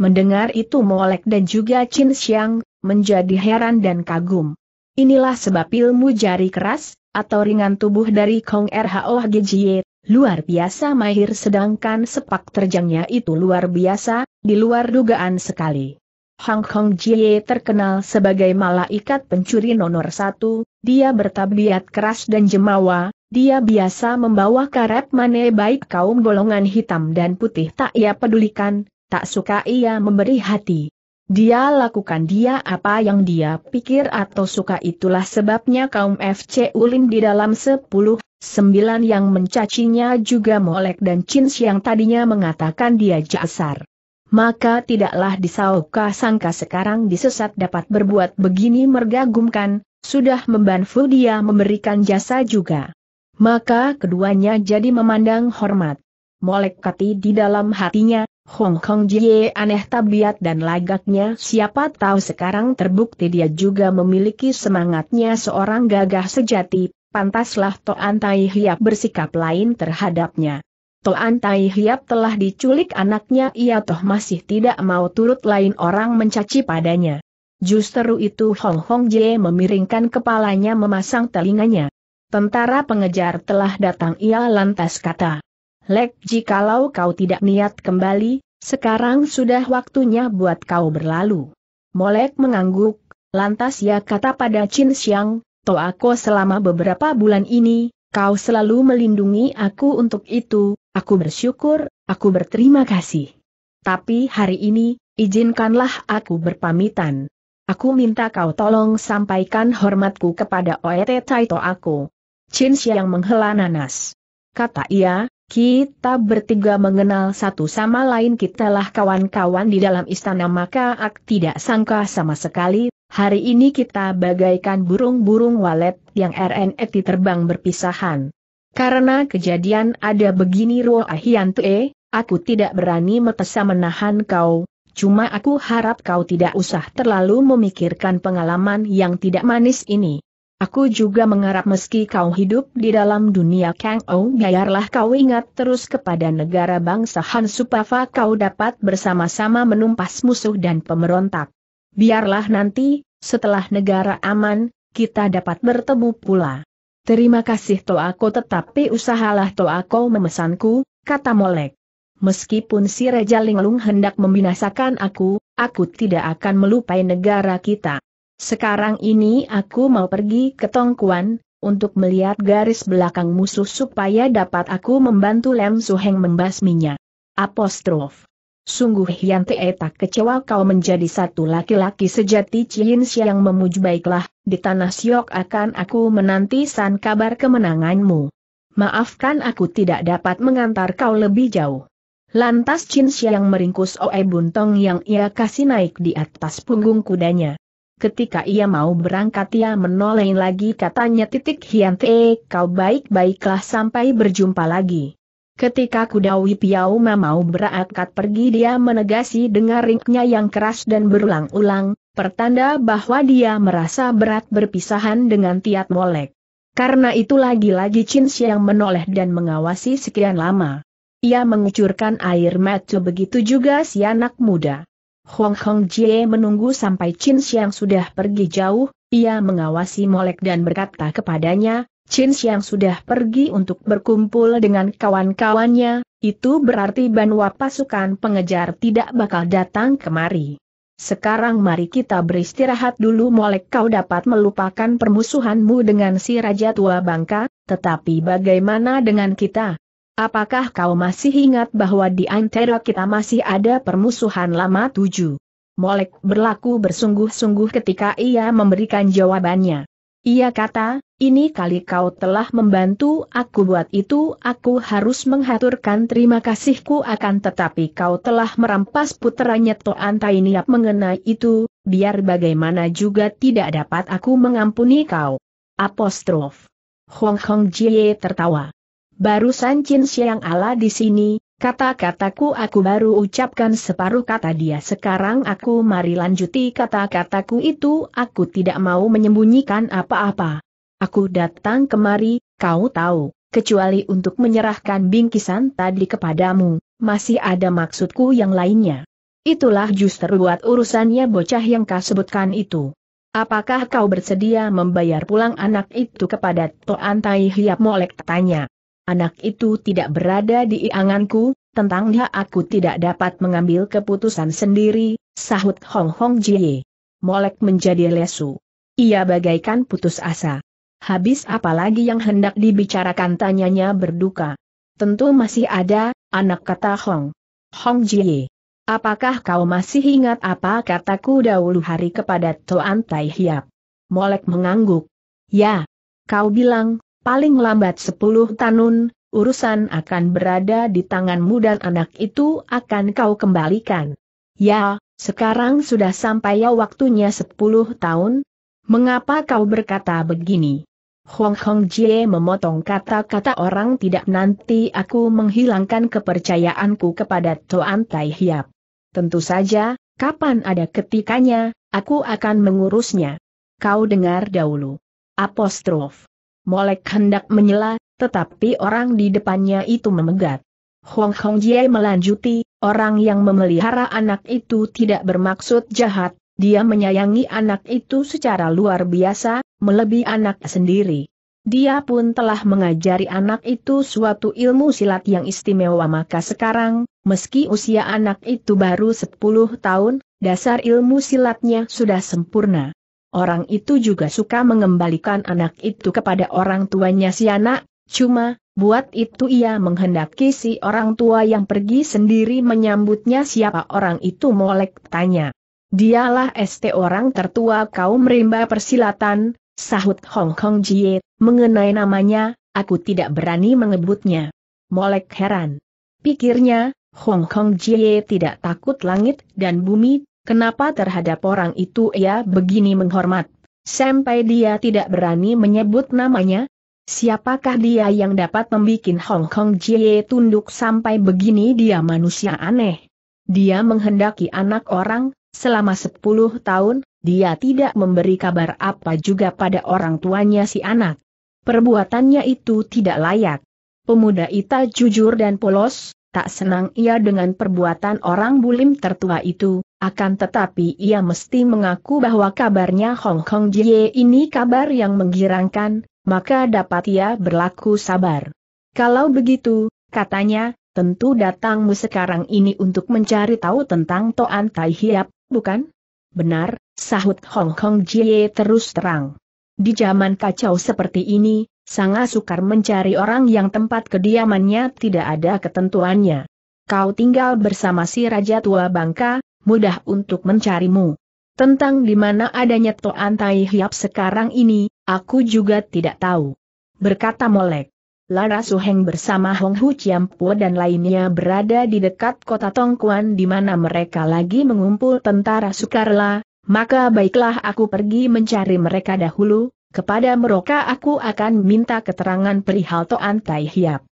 Mendengar itu Molek dan juga Chin Xiang, menjadi heran dan kagum. Inilah sebab ilmu jari keras, atau ringan tubuh dari Kong RHO Gijie, luar biasa mahir sedangkan sepak terjangnya itu luar biasa, di luar dugaan sekali. Hong Kong Jie terkenal sebagai malaikat pencuri nomor satu, dia bertabiat keras dan jemawa, dia biasa membawa karet mane baik kaum golongan hitam dan putih tak ia pedulikan, tak suka ia memberi hati. Dia lakukan dia apa yang dia pikir atau suka itulah sebabnya kaum FC Ulim di dalam sepuluh, sembilan yang mencacinya juga Molek dan Chins yang tadinya mengatakan dia jasar. Maka tidaklah disauka sangka sekarang disesat dapat berbuat begini mergagumkan, sudah membantu dia memberikan jasa juga. Maka keduanya jadi memandang hormat. Molek kati di dalam hatinya, Hong Kong Jie aneh tabiat dan lagaknya siapa tahu sekarang terbukti dia juga memiliki semangatnya seorang gagah sejati, pantaslah Toan Tai Hiap bersikap lain terhadapnya. Toan Tai Hiap telah diculik anaknya ia toh masih tidak mau turut lain orang mencaci padanya. Justru itu Hong Hong Jie memiringkan kepalanya memasang telinganya. Tentara pengejar telah datang ia lantas kata. Lek jikalau kau tidak niat kembali, sekarang sudah waktunya buat kau berlalu. Molek mengangguk, lantas ia kata pada Chin Xiang, aku selama beberapa bulan ini, kau selalu melindungi aku untuk itu, aku bersyukur, aku berterima kasih. Tapi hari ini, izinkanlah aku berpamitan. Aku minta kau tolong sampaikan hormatku kepada Oete Taito aku. Chin Xiang menghela nanas. Kata ia, kita bertiga mengenal satu sama lain kitalah kawan-kawan di dalam istana maka ak tidak sangka sama sekali, hari ini kita bagaikan burung-burung walet yang RNET terbang berpisahan. Karena kejadian ada begini Ruo Ahiantue, aku tidak berani metesa menahan kau, cuma aku harap kau tidak usah terlalu memikirkan pengalaman yang tidak manis ini. Aku juga mengharap meski kau hidup di dalam dunia Kang Ou biarlah kau ingat terus kepada negara bangsa Han Supava kau dapat bersama-sama menumpas musuh dan pemberontak. Biarlah nanti, setelah negara aman, kita dapat bertemu pula. Terima kasih Toako tetapi usahalah Toako memesanku, kata Molek. Meskipun si Raja Linglung hendak membinasakan aku, aku tidak akan melupai negara kita. Sekarang ini aku mau pergi ke Tongkuan, untuk melihat garis belakang musuh supaya dapat aku membantu Lem Suheng membasminya. Apostrof. Sungguh Hian Te tak kecewa kau menjadi satu laki-laki sejati Chin Siang memuji baiklah, di tanah Siok akan aku menanti san kabar kemenanganmu. Maafkan aku tidak dapat mengantar kau lebih jauh. Lantas Chin Siang meringkus Oe Buntong yang ia kasih naik di atas punggung kudanya ketika ia mau berangkat ia menoleh lagi katanya titik hiante. kau baik-baiklah sampai berjumpa lagi. Ketika kuda Wipiau mau berangkat pergi dia menegasi dengan ringnya yang keras dan berulang-ulang, pertanda bahwa dia merasa berat berpisahan dengan Tiat Molek. Karena itu lagi-lagi Chin yang menoleh dan mengawasi sekian lama. Ia mengucurkan air mata begitu juga si anak muda. Hong Kong Jie menunggu sampai Chin Xiang sudah pergi jauh, ia mengawasi Molek dan berkata kepadanya, Chin Xiang sudah pergi untuk berkumpul dengan kawan-kawannya, itu berarti Banwa pasukan pengejar tidak bakal datang kemari. Sekarang mari kita beristirahat dulu Molek kau dapat melupakan permusuhanmu dengan si Raja Tua Bangka, tetapi bagaimana dengan kita? Apakah kau masih ingat bahwa di antara kita masih ada permusuhan lama tujuh? Molek berlaku bersungguh-sungguh ketika ia memberikan jawabannya. Ia kata, ini kali kau telah membantu aku buat itu aku harus menghaturkan terima kasihku akan tetapi kau telah merampas puteranya Toan Tainiap mengenai itu, biar bagaimana juga tidak dapat aku mengampuni kau. Apostrof. Hong Hong Jie tertawa. Barusan Chin Siang Ala di sini, kata-kataku aku baru ucapkan separuh kata dia sekarang aku mari lanjuti kata-kataku itu aku tidak mau menyembunyikan apa-apa. Aku datang kemari, kau tahu, kecuali untuk menyerahkan bingkisan tadi kepadamu, masih ada maksudku yang lainnya. Itulah justru buat urusannya bocah yang kau sebutkan itu. Apakah kau bersedia membayar pulang anak itu kepada Toan Tai Hiap Molek tanya? anak itu tidak berada di ianganku, tentang dia aku tidak dapat mengambil keputusan sendiri, sahut Hong Hong Jie. Molek menjadi lesu. Ia bagaikan putus asa. Habis apalagi yang hendak dibicarakan tanyanya berduka. Tentu masih ada, anak kata Hong. Hong Jie. Apakah kau masih ingat apa kataku dahulu hari kepada Toan Tai Hiap? Molek mengangguk. Ya. Kau bilang, Paling lambat sepuluh tanun, urusan akan berada di tanganmu dan anak itu akan kau kembalikan. Ya, sekarang sudah sampai ya waktunya sepuluh tahun. Mengapa kau berkata begini? Hong Hong Jie memotong kata-kata orang tidak nanti aku menghilangkan kepercayaanku kepada Toan Tai Hiap. Tentu saja, kapan ada ketikanya, aku akan mengurusnya. Kau dengar dahulu. Apostrof. Molek hendak menyela, tetapi orang di depannya itu memegat. Hong Hong Jie melanjuti, orang yang memelihara anak itu tidak bermaksud jahat, dia menyayangi anak itu secara luar biasa, melebihi anak sendiri. Dia pun telah mengajari anak itu suatu ilmu silat yang istimewa maka sekarang, meski usia anak itu baru 10 tahun, dasar ilmu silatnya sudah sempurna. Orang itu juga suka mengembalikan anak itu kepada orang tuanya si anak, cuma, buat itu ia menghendaki si orang tua yang pergi sendiri menyambutnya siapa orang itu molek tanya. Dialah ST orang tertua kaum rimba persilatan, sahut Hong Kong Jie, mengenai namanya, aku tidak berani mengebutnya. Molek heran. Pikirnya, Hong Kong Jie tidak takut langit dan bumi, Kenapa terhadap orang itu ia begini menghormat? Sampai dia tidak berani menyebut namanya? Siapakah dia yang dapat membuat Hong Kong Jie tunduk sampai begini dia manusia aneh? Dia menghendaki anak orang, selama 10 tahun, dia tidak memberi kabar apa juga pada orang tuanya si anak. Perbuatannya itu tidak layak. Pemuda Ita jujur dan polos, tak senang ia dengan perbuatan orang bulim tertua itu, akan tetapi ia mesti mengaku bahwa kabarnya Hong Kong Jie ini kabar yang menggirangkan, maka dapat ia berlaku sabar. Kalau begitu, katanya, tentu datangmu sekarang ini untuk mencari tahu tentang Toan Tai Hiap, bukan? Benar, sahut Hong Kong Jie terus terang. Di zaman kacau seperti ini, sangat sukar mencari orang yang tempat kediamannya tidak ada ketentuannya. Kau tinggal bersama si Raja Tua Bangka, mudah untuk mencarimu. Tentang di mana adanya Toan Tai Hiap sekarang ini, aku juga tidak tahu. Berkata Molek. Lara Suheng bersama Hong Hu Chiampo dan lainnya berada di dekat kota Tongkuan di mana mereka lagi mengumpul tentara Sukarla. maka baiklah aku pergi mencari mereka dahulu, kepada mereka aku akan minta keterangan perihal Toan Tai Hiap.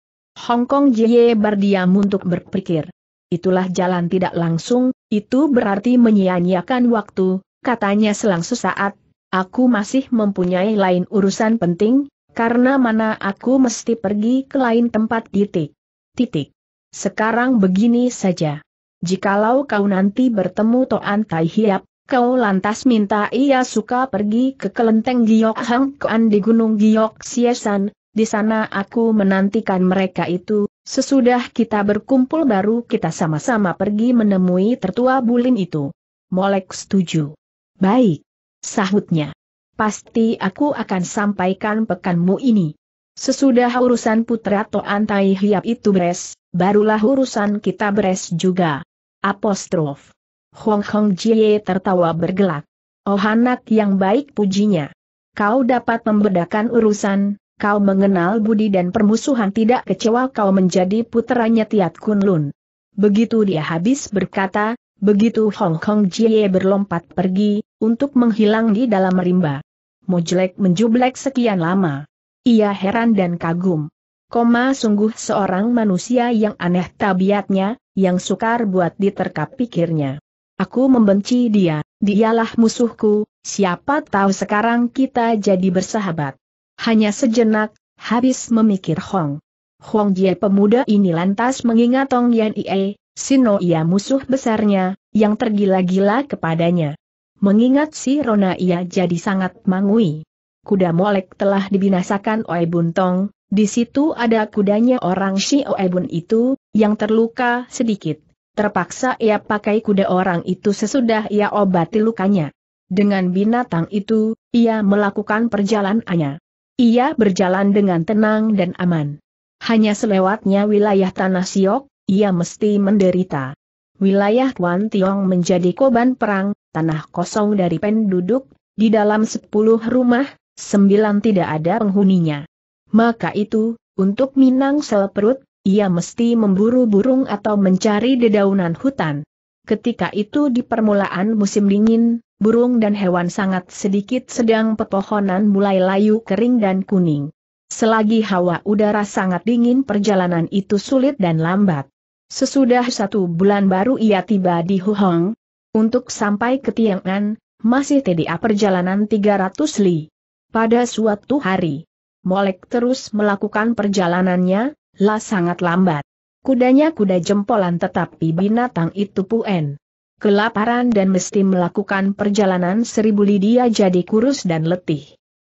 Hong Kong Jie berdiam untuk berpikir itulah jalan tidak langsung, itu berarti menyia-nyiakan waktu, katanya selang sesaat, aku masih mempunyai lain urusan penting, karena mana aku mesti pergi ke lain tempat titik. Titik. Sekarang begini saja. Jikalau kau nanti bertemu Toan Tai Hiap, kau lantas minta ia suka pergi ke kelenteng Giok Hang Kuan di Gunung Giok Siesan, di sana aku menantikan mereka itu, sesudah kita berkumpul baru kita sama-sama pergi menemui tertua Bulin itu. Molek setuju. Baik. Sahutnya. Pasti aku akan sampaikan pekanmu ini. Sesudah urusan putra Toan Tai Hiap itu beres, barulah urusan kita beres juga. Apostrof. Hong Hong Jie tertawa bergelak. Oh anak yang baik pujinya. Kau dapat membedakan urusan, kau mengenal budi dan permusuhan tidak kecewa kau menjadi puteranya Tiat Kunlun. Begitu dia habis berkata, begitu Hong Kong Jie berlompat pergi, untuk menghilang di dalam rimba. Mojlek menjublek sekian lama. Ia heran dan kagum. Koma sungguh seorang manusia yang aneh tabiatnya, yang sukar buat diterkap pikirnya. Aku membenci dia, dialah musuhku, siapa tahu sekarang kita jadi bersahabat. Hanya sejenak, habis memikir Hong. Hong Jie pemuda ini lantas mengingat Tong Yan Ie, Sino ia musuh besarnya, yang tergila-gila kepadanya. Mengingat si Rona ia jadi sangat mangui. Kuda Molek telah dibinasakan oleh Buntong, di situ ada kudanya orang si Oebun itu, yang terluka sedikit. Terpaksa ia pakai kuda orang itu sesudah ia obati lukanya. Dengan binatang itu, ia melakukan perjalanannya. Ia berjalan dengan tenang dan aman. Hanya selewatnya wilayah Tanah Siok, ia mesti menderita. Wilayah Tuan Tiong menjadi koban perang, tanah kosong dari penduduk, di dalam sepuluh rumah, sembilan tidak ada penghuninya. Maka itu, untuk Minang sel perut, ia mesti memburu burung atau mencari dedaunan hutan. Ketika itu di permulaan musim dingin, burung dan hewan sangat sedikit sedang pepohonan mulai layu kering dan kuning. Selagi hawa udara sangat dingin perjalanan itu sulit dan lambat. Sesudah satu bulan baru ia tiba di Huhong. Untuk sampai ke Tiangan, masih TDA perjalanan 300 li. Pada suatu hari, Molek terus melakukan perjalanannya, lah sangat lambat. Kudanya kuda jempolan tetapi binatang itu puen kelaparan dan mesti melakukan perjalanan seribu li dia jadi kurus dan letih.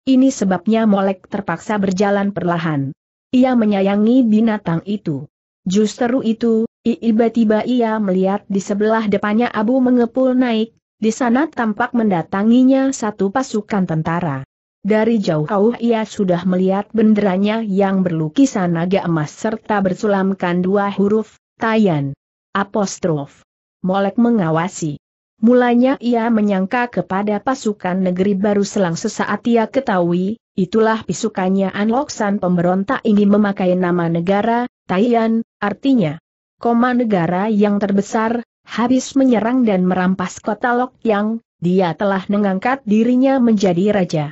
Ini sebabnya Molek terpaksa berjalan perlahan. Ia menyayangi binatang itu. Justru itu, tiba-tiba ia melihat di sebelah depannya abu mengepul naik, di sana tampak mendatanginya satu pasukan tentara. Dari jauh-jauh ia sudah melihat benderanya yang berlukisan naga emas serta bersulamkan dua huruf, Tayan. Apostrof. Molek mengawasi. Mulanya ia menyangka kepada pasukan negeri baru selang sesaat ia ketahui, itulah pisukannya Anloksan pemberontak ini memakai nama negara, Taian, artinya koma negara yang terbesar, habis menyerang dan merampas kota Lok Yang, dia telah mengangkat dirinya menjadi raja.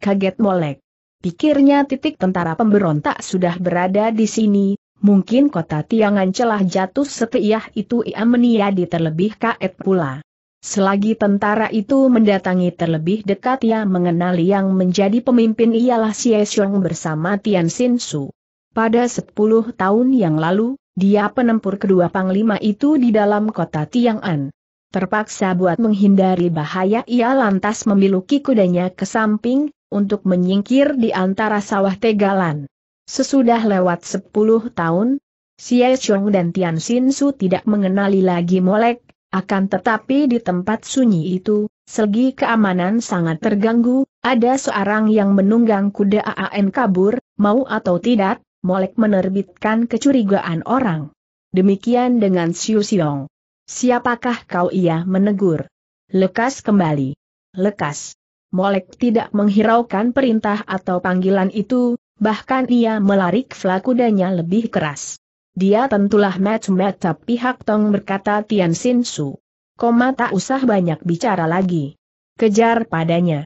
Kaget Molek. Pikirnya titik tentara pemberontak sudah berada di sini, Mungkin kota tiangan celah jatuh setiah itu ia meniadi terlebih kaet pula. Selagi tentara itu mendatangi terlebih dekat ia mengenali yang menjadi pemimpin ialah Xie Xiong bersama Tian Xin Su. Pada 10 tahun yang lalu, dia penempur kedua panglima itu di dalam kota Tiang'an. Terpaksa buat menghindari bahaya ia lantas memiluki kudanya ke samping, untuk menyingkir di antara sawah tegalan. Sesudah lewat 10 tahun, Xie Chong dan Tian Xin Su tidak mengenali lagi Molek, akan tetapi di tempat sunyi itu, segi keamanan sangat terganggu, ada seorang yang menunggang kuda AAN kabur, mau atau tidak, Molek menerbitkan kecurigaan orang. Demikian dengan Xiu Xiong. Siapakah kau ia menegur? Lekas kembali. Lekas. Molek tidak menghiraukan perintah atau panggilan itu, bahkan ia melarik flakudanya lebih keras. Dia tentulah match mata pihak Tong berkata Tian Sin Su. Koma tak usah banyak bicara lagi. Kejar padanya.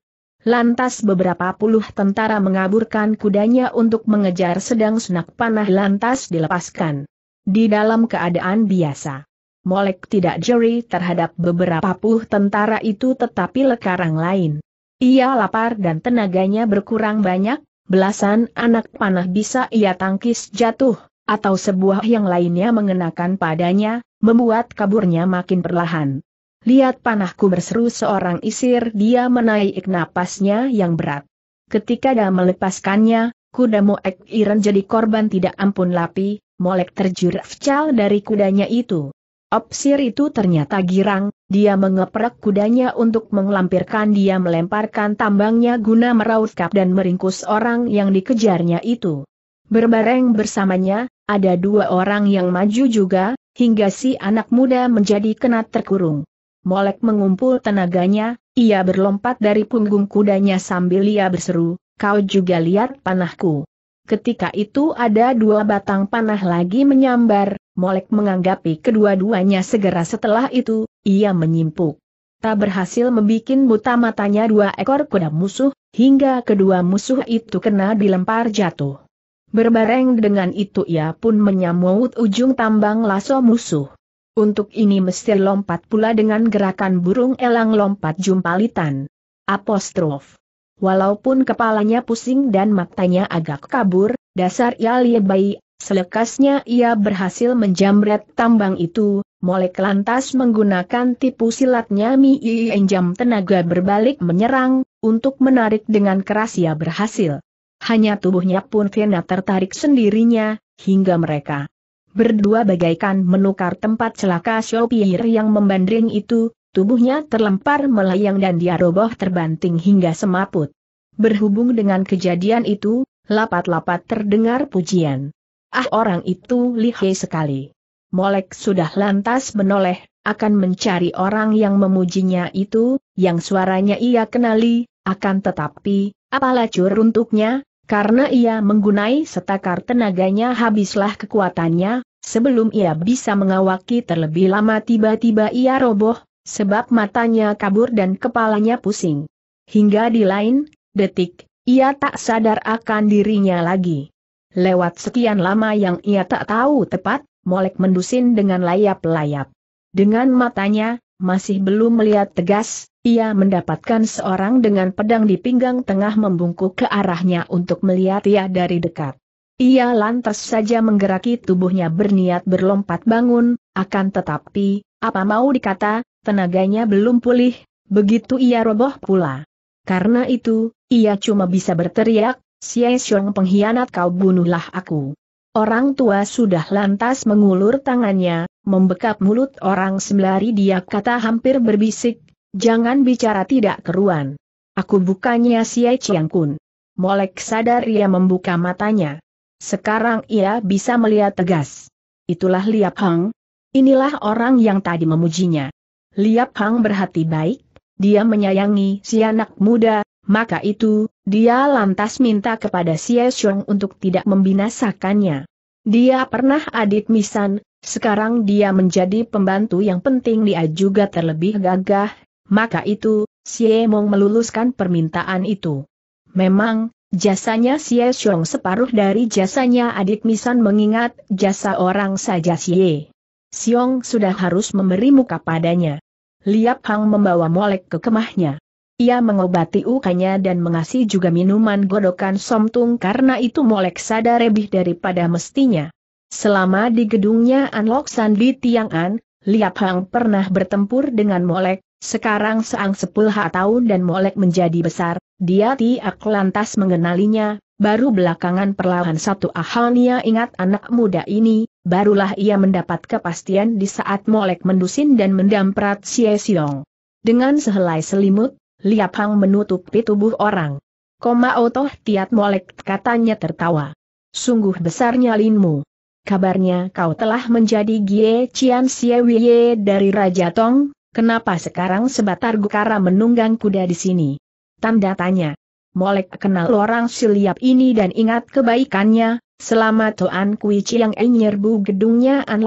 Lantas beberapa puluh tentara mengaburkan kudanya untuk mengejar sedang senak panah lantas dilepaskan. Di dalam keadaan biasa. Molek tidak jeri terhadap beberapa puluh tentara itu tetapi lekarang lain. Ia lapar dan tenaganya berkurang banyak, belasan anak panah bisa ia tangkis jatuh, atau sebuah yang lainnya mengenakan padanya, membuat kaburnya makin perlahan. Lihat panahku berseru seorang isir dia menaik napasnya yang berat. Ketika dia melepaskannya, kuda Moek Iren jadi korban tidak ampun lapi, Molek terjurafcal dari kudanya itu. Opsir itu ternyata girang, dia mengeprek kudanya untuk mengelampirkan dia melemparkan tambangnya guna meraut kap dan meringkus orang yang dikejarnya itu. Berbareng bersamanya, ada dua orang yang maju juga, hingga si anak muda menjadi kena terkurung. Molek mengumpul tenaganya, ia berlompat dari punggung kudanya sambil ia berseru, kau juga lihat panahku. Ketika itu ada dua batang panah lagi menyambar, Molek menganggapi kedua-duanya segera setelah itu, ia menyimpuk. Tak berhasil membuat buta matanya dua ekor kuda musuh, hingga kedua musuh itu kena dilempar jatuh. Berbareng dengan itu ia pun menyamut ujung tambang laso musuh. Untuk ini mesti lompat pula dengan gerakan burung elang lompat jumpalitan. Apostrof. Walaupun kepalanya pusing dan matanya agak kabur, dasar ia lebay, selekasnya ia berhasil menjamret tambang itu, Molek lantas menggunakan tipu silatnya Mi Enjam tenaga berbalik menyerang, untuk menarik dengan keras ia berhasil. Hanya tubuhnya pun Vena tertarik sendirinya, hingga mereka berdua bagaikan menukar tempat celaka Shopir yang membandring itu, tubuhnya terlempar melayang dan dia roboh terbanting hingga semaput. Berhubung dengan kejadian itu, lapat-lapat terdengar pujian. Ah orang itu lihai sekali. Molek sudah lantas menoleh, akan mencari orang yang memujinya itu, yang suaranya ia kenali, akan tetapi, apalah cur untuknya, karena ia menggunai setakar tenaganya habislah kekuatannya, sebelum ia bisa mengawaki terlebih lama tiba-tiba ia roboh, sebab matanya kabur dan kepalanya pusing. Hingga di lain, detik, ia tak sadar akan dirinya lagi. Lewat sekian lama yang ia tak tahu tepat, molek mendusin dengan layap-layap. Dengan matanya, masih belum melihat tegas, ia mendapatkan seorang dengan pedang di pinggang tengah membungkuk ke arahnya untuk melihat ia dari dekat. Ia lantas saja menggeraki tubuhnya berniat berlompat bangun, akan tetapi, apa mau dikata, tenaganya belum pulih, begitu ia roboh pula. Karena itu, ia cuma bisa berteriak, Xie Xiong pengkhianat kau bunuhlah aku. Orang tua sudah lantas mengulur tangannya, membekap mulut orang sembari dia kata hampir berbisik, jangan bicara tidak keruan. Aku bukannya si Chiang Kun. Molek sadar ia membuka matanya. Sekarang ia bisa melihat tegas. Itulah Liap Hang. Inilah orang yang tadi memujinya. Liap Hang berhati baik, dia menyayangi si anak muda, maka itu, dia lantas minta kepada Xie Xiong untuk tidak membinasakannya. Dia pernah adik misan, sekarang dia menjadi pembantu yang penting dia juga terlebih gagah, maka itu, Xie Mong meluluskan permintaan itu. Memang, jasanya Xie Xiong separuh dari jasanya adik misan mengingat jasa orang saja Xie. Xiong sudah harus memberi muka padanya. Liap Hang membawa molek ke kemahnya. Ia mengobati ukanya dan mengasih juga minuman godokan somtung karena itu molek sadar lebih daripada mestinya. Selama di gedungnya Anlok Sandi Tiang'an, Liap Hang pernah bertempur dengan molek, sekarang seang sepuluh tahun dan molek menjadi besar, dia tiak lantas mengenalinya, baru belakangan perlahan satu ahalnya ingat anak muda ini, barulah ia mendapat kepastian di saat molek mendusin dan mendamprat Xie Xiong. Dengan sehelai selimut, Liap Hang menutupi tubuh orang. Koma otoh tiat molek katanya tertawa. Sungguh besarnya linmu. Kabarnya kau telah menjadi Gie Cian Siewie dari Raja Tong, kenapa sekarang sebatar gukara menunggang kuda di sini? Tanda tanya. Molek kenal orang siliap ini dan ingat kebaikannya, selama Toan Kui Chiang E nyerbu gedungnya An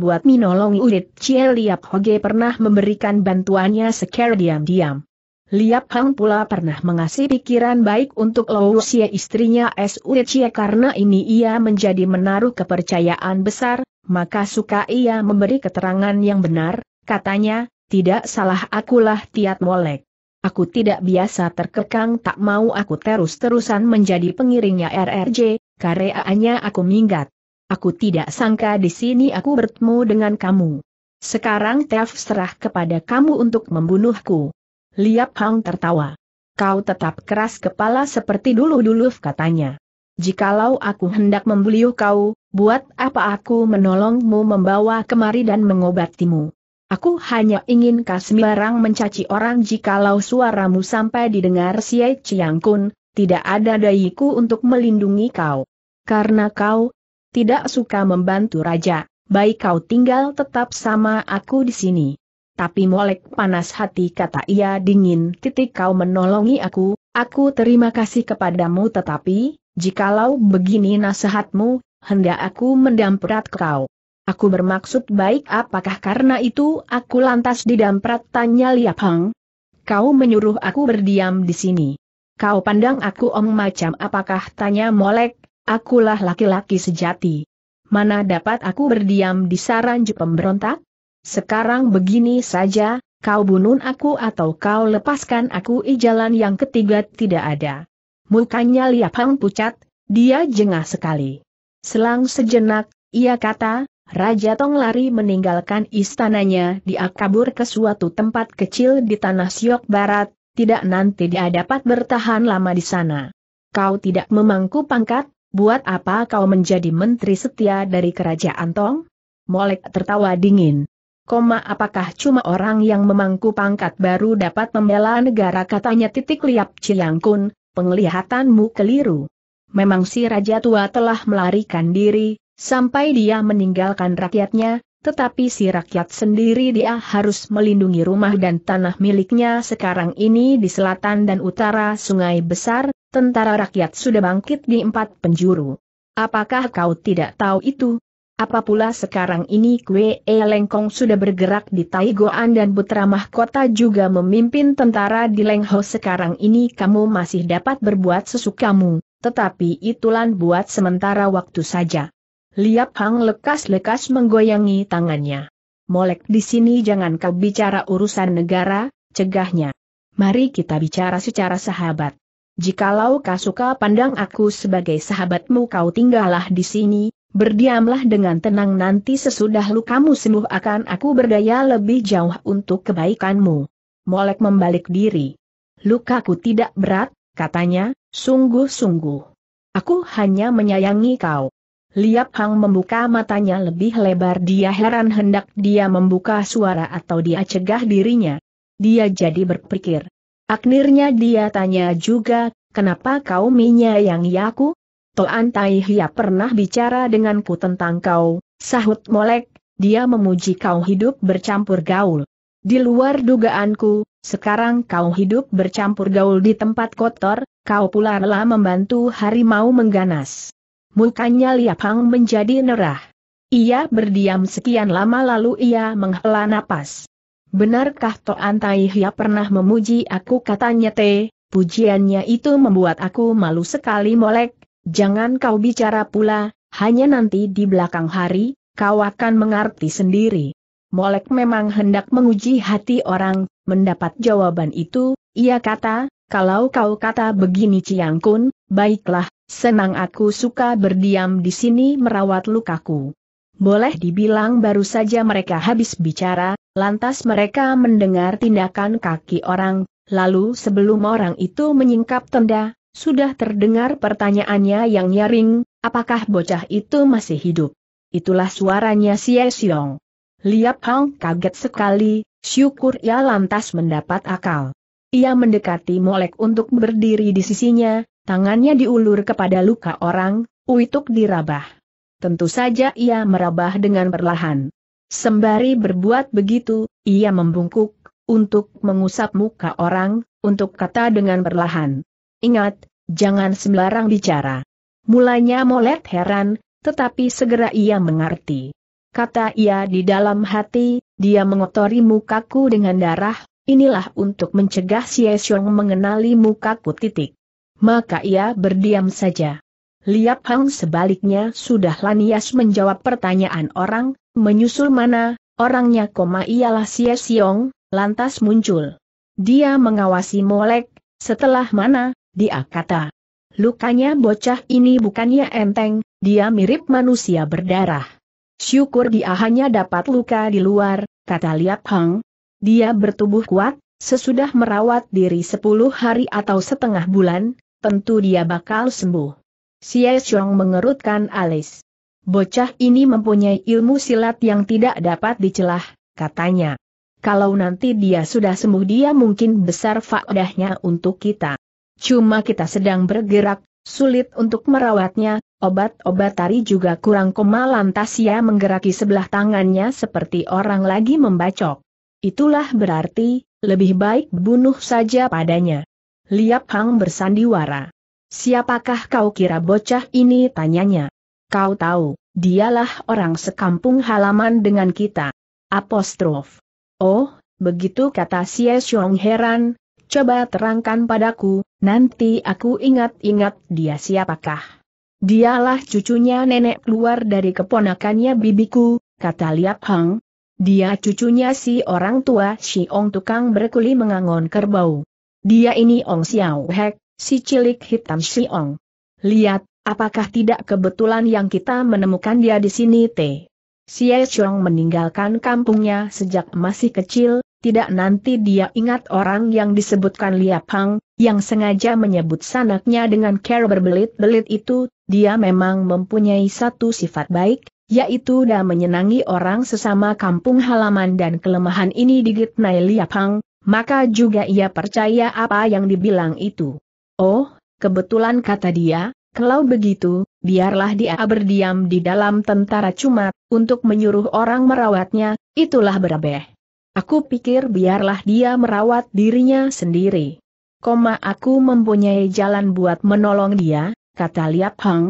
buat minolong Ulit Cie Liap Hoge pernah memberikan bantuannya secara diam-diam. Liap Hang pula pernah mengasih pikiran baik untuk Lou Xie istrinya Su Xie karena ini ia menjadi menaruh kepercayaan besar, maka suka ia memberi keterangan yang benar, katanya, tidak salah akulah tiat molek. Aku tidak biasa terkekang tak mau aku terus-terusan menjadi pengiringnya RRJ, kareaannya aku minggat. Aku tidak sangka di sini aku bertemu dengan kamu. Sekarang Tef serah kepada kamu untuk membunuhku. Liap Hang tertawa. Kau tetap keras kepala seperti dulu-dulu katanya. Jikalau aku hendak membeli kau, buat apa aku menolongmu membawa kemari dan mengobatimu? Aku hanya ingin kasmiarang mencaci orang jikalau suaramu sampai didengar siai ciangkun, tidak ada dayiku untuk melindungi kau. Karena kau tidak suka membantu raja, baik kau tinggal tetap sama aku di sini tapi molek panas hati kata ia dingin Titik kau menolongi aku, aku terima kasih kepadamu tetapi, jikalau begini nasihatmu, hendak aku mendamprat kau. Aku bermaksud baik apakah karena itu aku lantas didamprat tanya Liap Hang? Kau menyuruh aku berdiam di sini. Kau pandang aku om macam apakah tanya molek, akulah laki-laki sejati. Mana dapat aku berdiam di saranju pemberontak? Sekarang begini saja, kau bunuh aku atau kau lepaskan aku i jalan yang ketiga tidak ada. Mukanya Liapang pucat, dia jengah sekali. Selang sejenak, ia kata, Raja Tong lari meninggalkan istananya dia kabur ke suatu tempat kecil di tanah Siok Barat, tidak nanti dia dapat bertahan lama di sana. Kau tidak memangku pangkat, buat apa kau menjadi menteri setia dari kerajaan Tong? Molek tertawa dingin. Koma apakah cuma orang yang memangku pangkat baru dapat membela negara katanya titik liap cilangkun. penglihatanmu keliru. Memang si Raja Tua telah melarikan diri, sampai dia meninggalkan rakyatnya, tetapi si rakyat sendiri dia harus melindungi rumah dan tanah miliknya sekarang ini di selatan dan utara sungai besar, tentara rakyat sudah bangkit di empat penjuru. Apakah kau tidak tahu itu? Apa pula sekarang ini Kue E Lengkong sudah bergerak di Taigoan dan Putra Mahkota juga memimpin tentara di Lengho sekarang ini kamu masih dapat berbuat sesukamu, tetapi itulah buat sementara waktu saja. Liap Hang lekas-lekas menggoyangi tangannya. Molek di sini jangan kau bicara urusan negara, cegahnya. Mari kita bicara secara sahabat. Jikalau kau suka pandang aku sebagai sahabatmu kau tinggallah di sini, Berdiamlah dengan tenang nanti sesudah lukamu sembuh akan aku berdaya lebih jauh untuk kebaikanmu. Molek membalik diri. Lukaku tidak berat, katanya, sungguh-sungguh. Aku hanya menyayangi kau. Liap Hang membuka matanya lebih lebar dia heran hendak dia membuka suara atau dia cegah dirinya. Dia jadi berpikir. Akhirnya dia tanya juga, kenapa kau menyayangi aku? Toan Tai Hia pernah bicara denganku tentang kau, sahut Molek, dia memuji kau hidup bercampur gaul. Di luar dugaanku, sekarang kau hidup bercampur gaul di tempat kotor, kau pula rela membantu harimau mengganas. Mukanya Liapang menjadi nerah. Ia berdiam sekian lama lalu ia menghela napas. Benarkah Toan Tai Hia pernah memuji aku katanya teh? pujiannya itu membuat aku malu sekali molek, Jangan kau bicara pula, hanya nanti di belakang hari, kau akan mengerti sendiri. Molek memang hendak menguji hati orang, mendapat jawaban itu, ia kata, kalau kau kata begini Ciangkun, baiklah, senang aku suka berdiam di sini merawat lukaku. Boleh dibilang baru saja mereka habis bicara, lantas mereka mendengar tindakan kaki orang, lalu sebelum orang itu menyingkap tenda, sudah terdengar pertanyaannya yang nyaring, apakah bocah itu masih hidup? Itulah suaranya si Esiong. Liap Hang kaget sekali, syukur ia lantas mendapat akal. Ia mendekati Molek untuk berdiri di sisinya, tangannya diulur kepada luka orang, uituk dirabah. Tentu saja ia merabah dengan perlahan. Sembari berbuat begitu, ia membungkuk, untuk mengusap muka orang, untuk kata dengan perlahan. Ingat, jangan sembarang bicara. Mulanya Molet heran, tetapi segera ia mengerti. Kata ia di dalam hati, dia mengotori mukaku dengan darah, inilah untuk mencegah si Esyong mengenali mukaku titik. Maka ia berdiam saja. Liap Hang sebaliknya sudah lanias menjawab pertanyaan orang, menyusul mana, orangnya koma ialah si Esyong, lantas muncul. Dia mengawasi Molek, setelah mana, dia kata, lukanya bocah ini bukannya enteng, dia mirip manusia berdarah. Syukur dia hanya dapat luka di luar, kata Liap Hang. Dia bertubuh kuat, sesudah merawat diri sepuluh hari atau setengah bulan, tentu dia bakal sembuh. Xie Xiong mengerutkan alis. Bocah ini mempunyai ilmu silat yang tidak dapat dicelah, katanya. Kalau nanti dia sudah sembuh dia mungkin besar faedahnya untuk kita. Cuma kita sedang bergerak, sulit untuk merawatnya, obat-obat tari juga kurang koma lantas ia ya menggeraki sebelah tangannya seperti orang lagi membacok. Itulah berarti, lebih baik bunuh saja padanya. Liap Hang bersandiwara. Siapakah kau kira bocah ini tanyanya? Kau tahu, dialah orang sekampung halaman dengan kita. Apostrof. Oh, begitu kata Xie Xiong heran, coba terangkan padaku, nanti aku ingat-ingat dia siapakah. Dialah cucunya nenek keluar dari keponakannya bibiku, kata Liap Hang. Dia cucunya si orang tua si Ong tukang berkuli mengangon kerbau. Dia ini Ong Xiao Hek, si cilik hitam si Ong. Lihat, apakah tidak kebetulan yang kita menemukan dia di sini T. Si Chong meninggalkan kampungnya sejak masih kecil, tidak nanti dia ingat orang yang disebutkan Liapang, yang sengaja menyebut sanaknya dengan cara berbelit-belit itu, dia memang mempunyai satu sifat baik, yaitu dah menyenangi orang sesama kampung halaman dan kelemahan ini digitnai Liapang, maka juga ia percaya apa yang dibilang itu. Oh, kebetulan kata dia, kalau begitu, biarlah dia berdiam di dalam tentara cuma, untuk menyuruh orang merawatnya, itulah berabeh. Aku pikir biarlah dia merawat dirinya sendiri. Koma aku mempunyai jalan buat menolong dia, kata Liap Hang.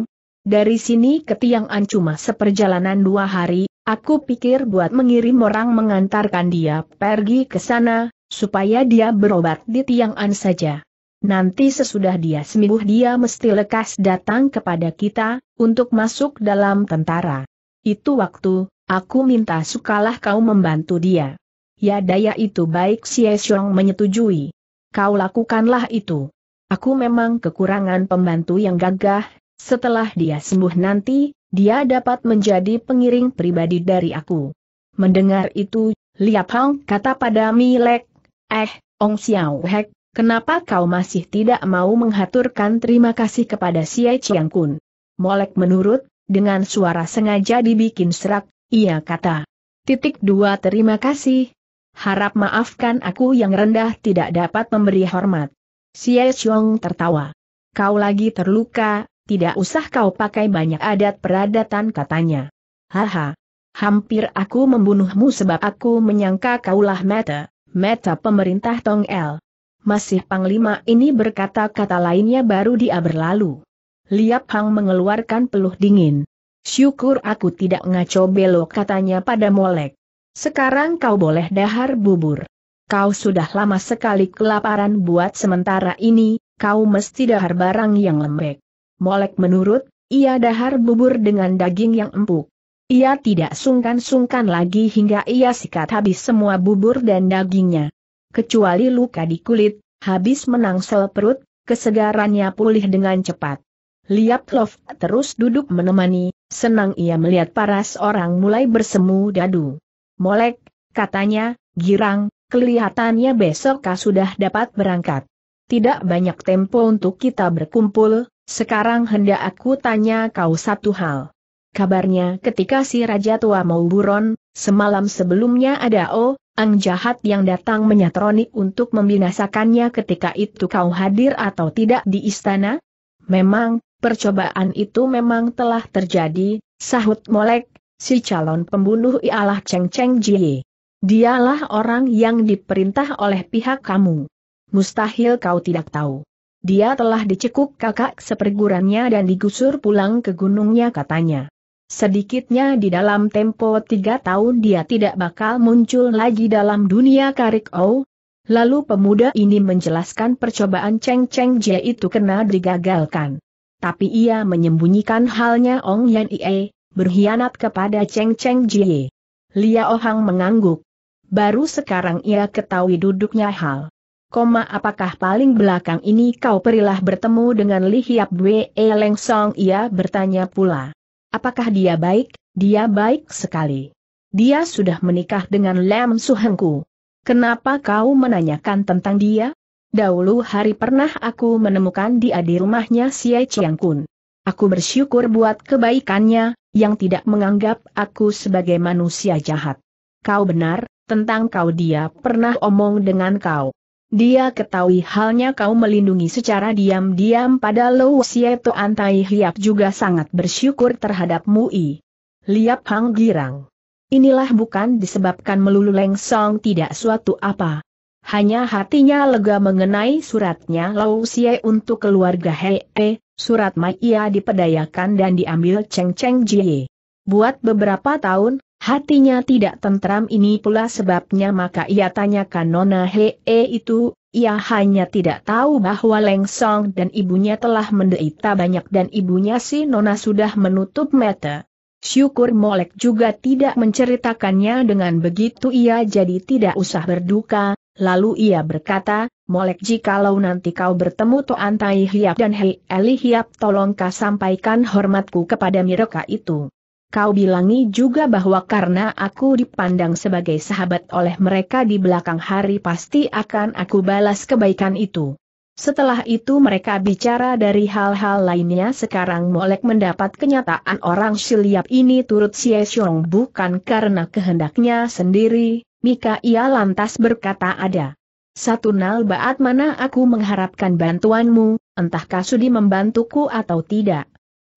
Dari sini ke Tiang'an cuma seperjalanan dua hari, aku pikir buat mengirim orang mengantarkan dia pergi ke sana, supaya dia berobat di Tiang An saja. Nanti sesudah dia sembuh dia mesti lekas datang kepada kita, untuk masuk dalam tentara. Itu waktu, aku minta sukalah kau membantu dia. Ya daya itu baik Si Esyong menyetujui. Kau lakukanlah itu. Aku memang kekurangan pembantu yang gagah, setelah dia sembuh nanti, dia dapat menjadi pengiring pribadi dari aku. Mendengar itu, Liap Hang kata pada Milek, eh, Ong Xiao Hek, kenapa kau masih tidak mau menghaturkan terima kasih kepada Si Chiang Kun? Molek menurut, dengan suara sengaja dibikin serak, ia kata. Titik dua terima kasih, harap maafkan aku yang rendah tidak dapat memberi hormat. Xie Chong tertawa. Kau lagi terluka, tidak usah kau pakai banyak adat peradatan katanya. Haha. Hampir aku membunuhmu sebab aku menyangka kaulah meta, meta pemerintah Tong El. Masih Panglima ini berkata-kata lainnya baru dia berlalu. Liap Hang mengeluarkan peluh dingin. Syukur aku tidak ngaco belok katanya pada Molek. Sekarang kau boleh dahar bubur. Kau sudah lama sekali kelaparan buat sementara ini, kau mesti dahar barang yang lembek. Molek menurut, ia dahar bubur dengan daging yang empuk. Ia tidak sungkan-sungkan lagi hingga ia sikat habis semua bubur dan dagingnya. Kecuali luka di kulit, habis menangsel perut, kesegarannya pulih dengan cepat. Liap Love terus duduk menemani, senang ia melihat paras orang mulai bersemu dadu. Molek, katanya, girang, kelihatannya besok kau sudah dapat berangkat. Tidak banyak tempo untuk kita berkumpul, sekarang hendak aku tanya kau satu hal. Kabarnya ketika si Raja Tua mau buron, semalam sebelumnya ada O, ang jahat yang datang menyatroni untuk membinasakannya ketika itu kau hadir atau tidak di istana? Memang, percobaan itu memang telah terjadi, sahut Molek, si calon pembunuh ialah Cheng Cheng Jie. Dialah orang yang diperintah oleh pihak kamu. Mustahil kau tidak tahu. Dia telah dicekuk kakak sepergurannya dan digusur pulang ke gunungnya katanya. Sedikitnya di dalam tempo tiga tahun dia tidak bakal muncul lagi dalam dunia karik O. Oh. Lalu pemuda ini menjelaskan percobaan Cheng Cheng Jie itu kena digagalkan. Tapi ia menyembunyikan halnya Ong Yan Ie, berkhianat kepada Cheng Cheng Jie. Lia Ohang mengangguk. Baru sekarang ia ketahui duduknya hal. Koma apakah paling belakang ini kau perilah bertemu dengan Li Hiap Bwe e Leng Song ia bertanya pula. Apakah dia baik? Dia baik sekali. Dia sudah menikah dengan Lam Suhengku. Kenapa kau menanyakan tentang dia? Dahulu hari pernah aku menemukan dia di rumahnya Xie Chiang Kun. Aku bersyukur buat kebaikannya, yang tidak menganggap aku sebagai manusia jahat. Kau benar, tentang kau dia pernah omong dengan kau. Dia ketahui halnya kau melindungi secara diam-diam pada Lo Sieto Antai Hiap juga sangat bersyukur terhadap Mui. Liap Hang Girang. Inilah bukan disebabkan melulu lengsong tidak suatu apa. Hanya hatinya lega mengenai suratnya Lau Xie untuk keluarga Hei, -he, e, surat Mai Ia dipedayakan dan diambil Cheng Cheng Jie. Buat beberapa tahun, hatinya tidak tentram ini pula sebabnya maka ia tanyakan Nona Hei -he e itu, ia hanya tidak tahu bahwa Leng Song dan ibunya telah menderita banyak dan ibunya si Nona sudah menutup mata. Syukur Molek juga tidak menceritakannya dengan begitu ia jadi tidak usah berduka, Lalu ia berkata, Molek jikalau nanti kau bertemu Toan Tai Hiap dan Hei Eli Hiap tolong kau sampaikan hormatku kepada mereka itu. Kau bilangi juga bahwa karena aku dipandang sebagai sahabat oleh mereka di belakang hari pasti akan aku balas kebaikan itu. Setelah itu mereka bicara dari hal-hal lainnya sekarang Molek mendapat kenyataan orang Siliap ini turut Sye Xiong bukan karena kehendaknya sendiri, Mika ia lantas berkata ada. Satu nal baat mana aku mengharapkan bantuanmu, entahkah sudi membantuku atau tidak.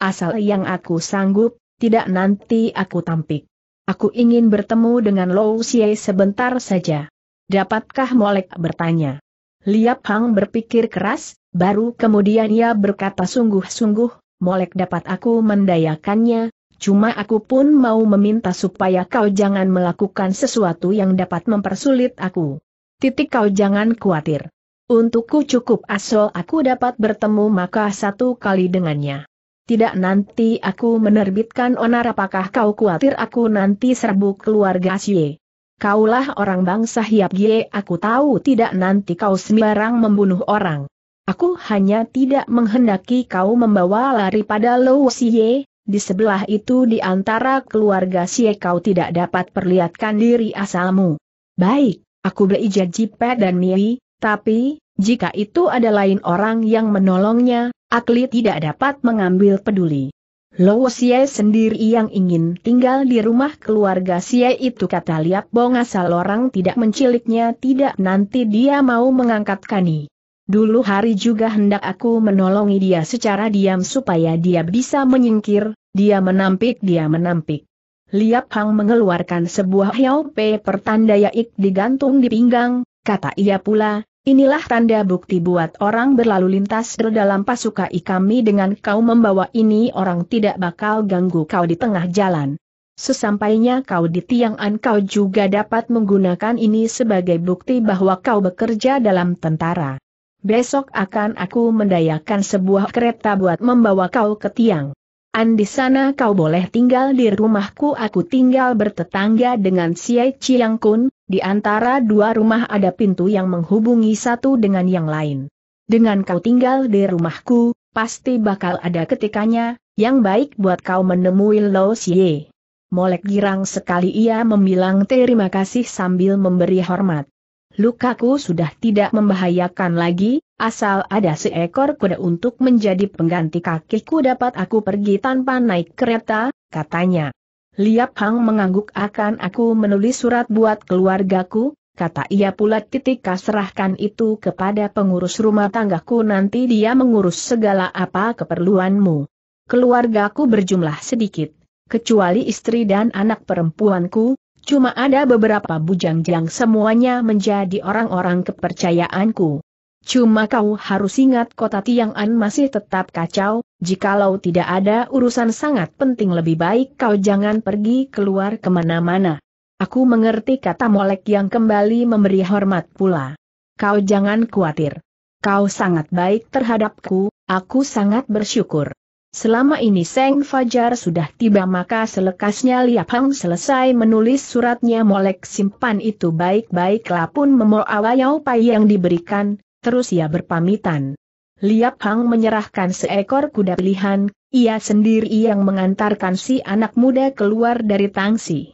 Asal yang aku sanggup, tidak nanti aku tampik. Aku ingin bertemu dengan Lou Xie sebentar saja. Dapatkah Molek bertanya? Liap Hang berpikir keras, baru kemudian ia berkata sungguh-sungguh, Molek dapat aku mendayakannya, Cuma aku pun mau meminta supaya kau jangan melakukan sesuatu yang dapat mempersulit aku. Titik kau jangan khawatir. Untukku cukup asal aku dapat bertemu maka satu kali dengannya. Tidak nanti aku menerbitkan onar apakah kau khawatir aku nanti serbu keluarga Asye. Kaulah orang bangsa Hiap Gie aku tahu tidak nanti kau sembarang membunuh orang. Aku hanya tidak menghendaki kau membawa lari pada Lo Siye, di sebelah itu di antara keluarga si kau tidak dapat perlihatkan diri asalmu. Baik, aku beli Jipe dan Niwi, tapi, jika itu ada lain orang yang menolongnya, Akli tidak dapat mengambil peduli. Lowo Sie sendiri yang ingin tinggal di rumah keluarga Sie itu kata Liap Bong asal orang tidak menciliknya tidak nanti dia mau mengangkat kani. Dulu hari juga hendak aku menolongi dia secara diam supaya dia bisa menyingkir, dia menampik dia menampik. Liap Hang mengeluarkan sebuah pe pertanda yaik digantung di pinggang, kata ia pula, inilah tanda bukti buat orang berlalu lintas di dalam pasukai kami dengan kau membawa ini orang tidak bakal ganggu kau di tengah jalan. Sesampainya kau di Tiang'an kau juga dapat menggunakan ini sebagai bukti bahwa kau bekerja dalam tentara. Besok akan aku mendayakan sebuah kereta buat membawa kau ke tiang. An di sana kau boleh tinggal di rumahku aku tinggal bertetangga dengan Siai Chiang Kun, di antara dua rumah ada pintu yang menghubungi satu dengan yang lain. Dengan kau tinggal di rumahku, pasti bakal ada ketikanya, yang baik buat kau menemui Lo Siye. Molek girang sekali ia membilang terima kasih sambil memberi hormat. Lukaku sudah tidak membahayakan lagi, asal ada seekor kuda untuk menjadi pengganti kakiku dapat aku pergi tanpa naik kereta, katanya. Liap Hang mengangguk akan aku menulis surat buat keluargaku, kata ia pula titik serahkan itu kepada pengurus rumah tanggaku nanti dia mengurus segala apa keperluanmu. Keluargaku berjumlah sedikit, kecuali istri dan anak perempuanku, Cuma ada beberapa bujang yang semuanya menjadi orang-orang kepercayaanku. Cuma kau harus ingat kota Tiang'an masih tetap kacau, jikalau tidak ada urusan sangat penting lebih baik kau jangan pergi keluar kemana-mana. Aku mengerti kata Molek yang kembali memberi hormat pula. Kau jangan khawatir. Kau sangat baik terhadapku, aku sangat bersyukur. Selama ini Seng Fajar sudah tiba maka selekasnya Liap Hang selesai menulis suratnya molek simpan itu baik-baik lapun memol awayau pai yang diberikan, terus ia berpamitan. Liap Hang menyerahkan seekor kuda pilihan, ia sendiri yang mengantarkan si anak muda keluar dari tangsi.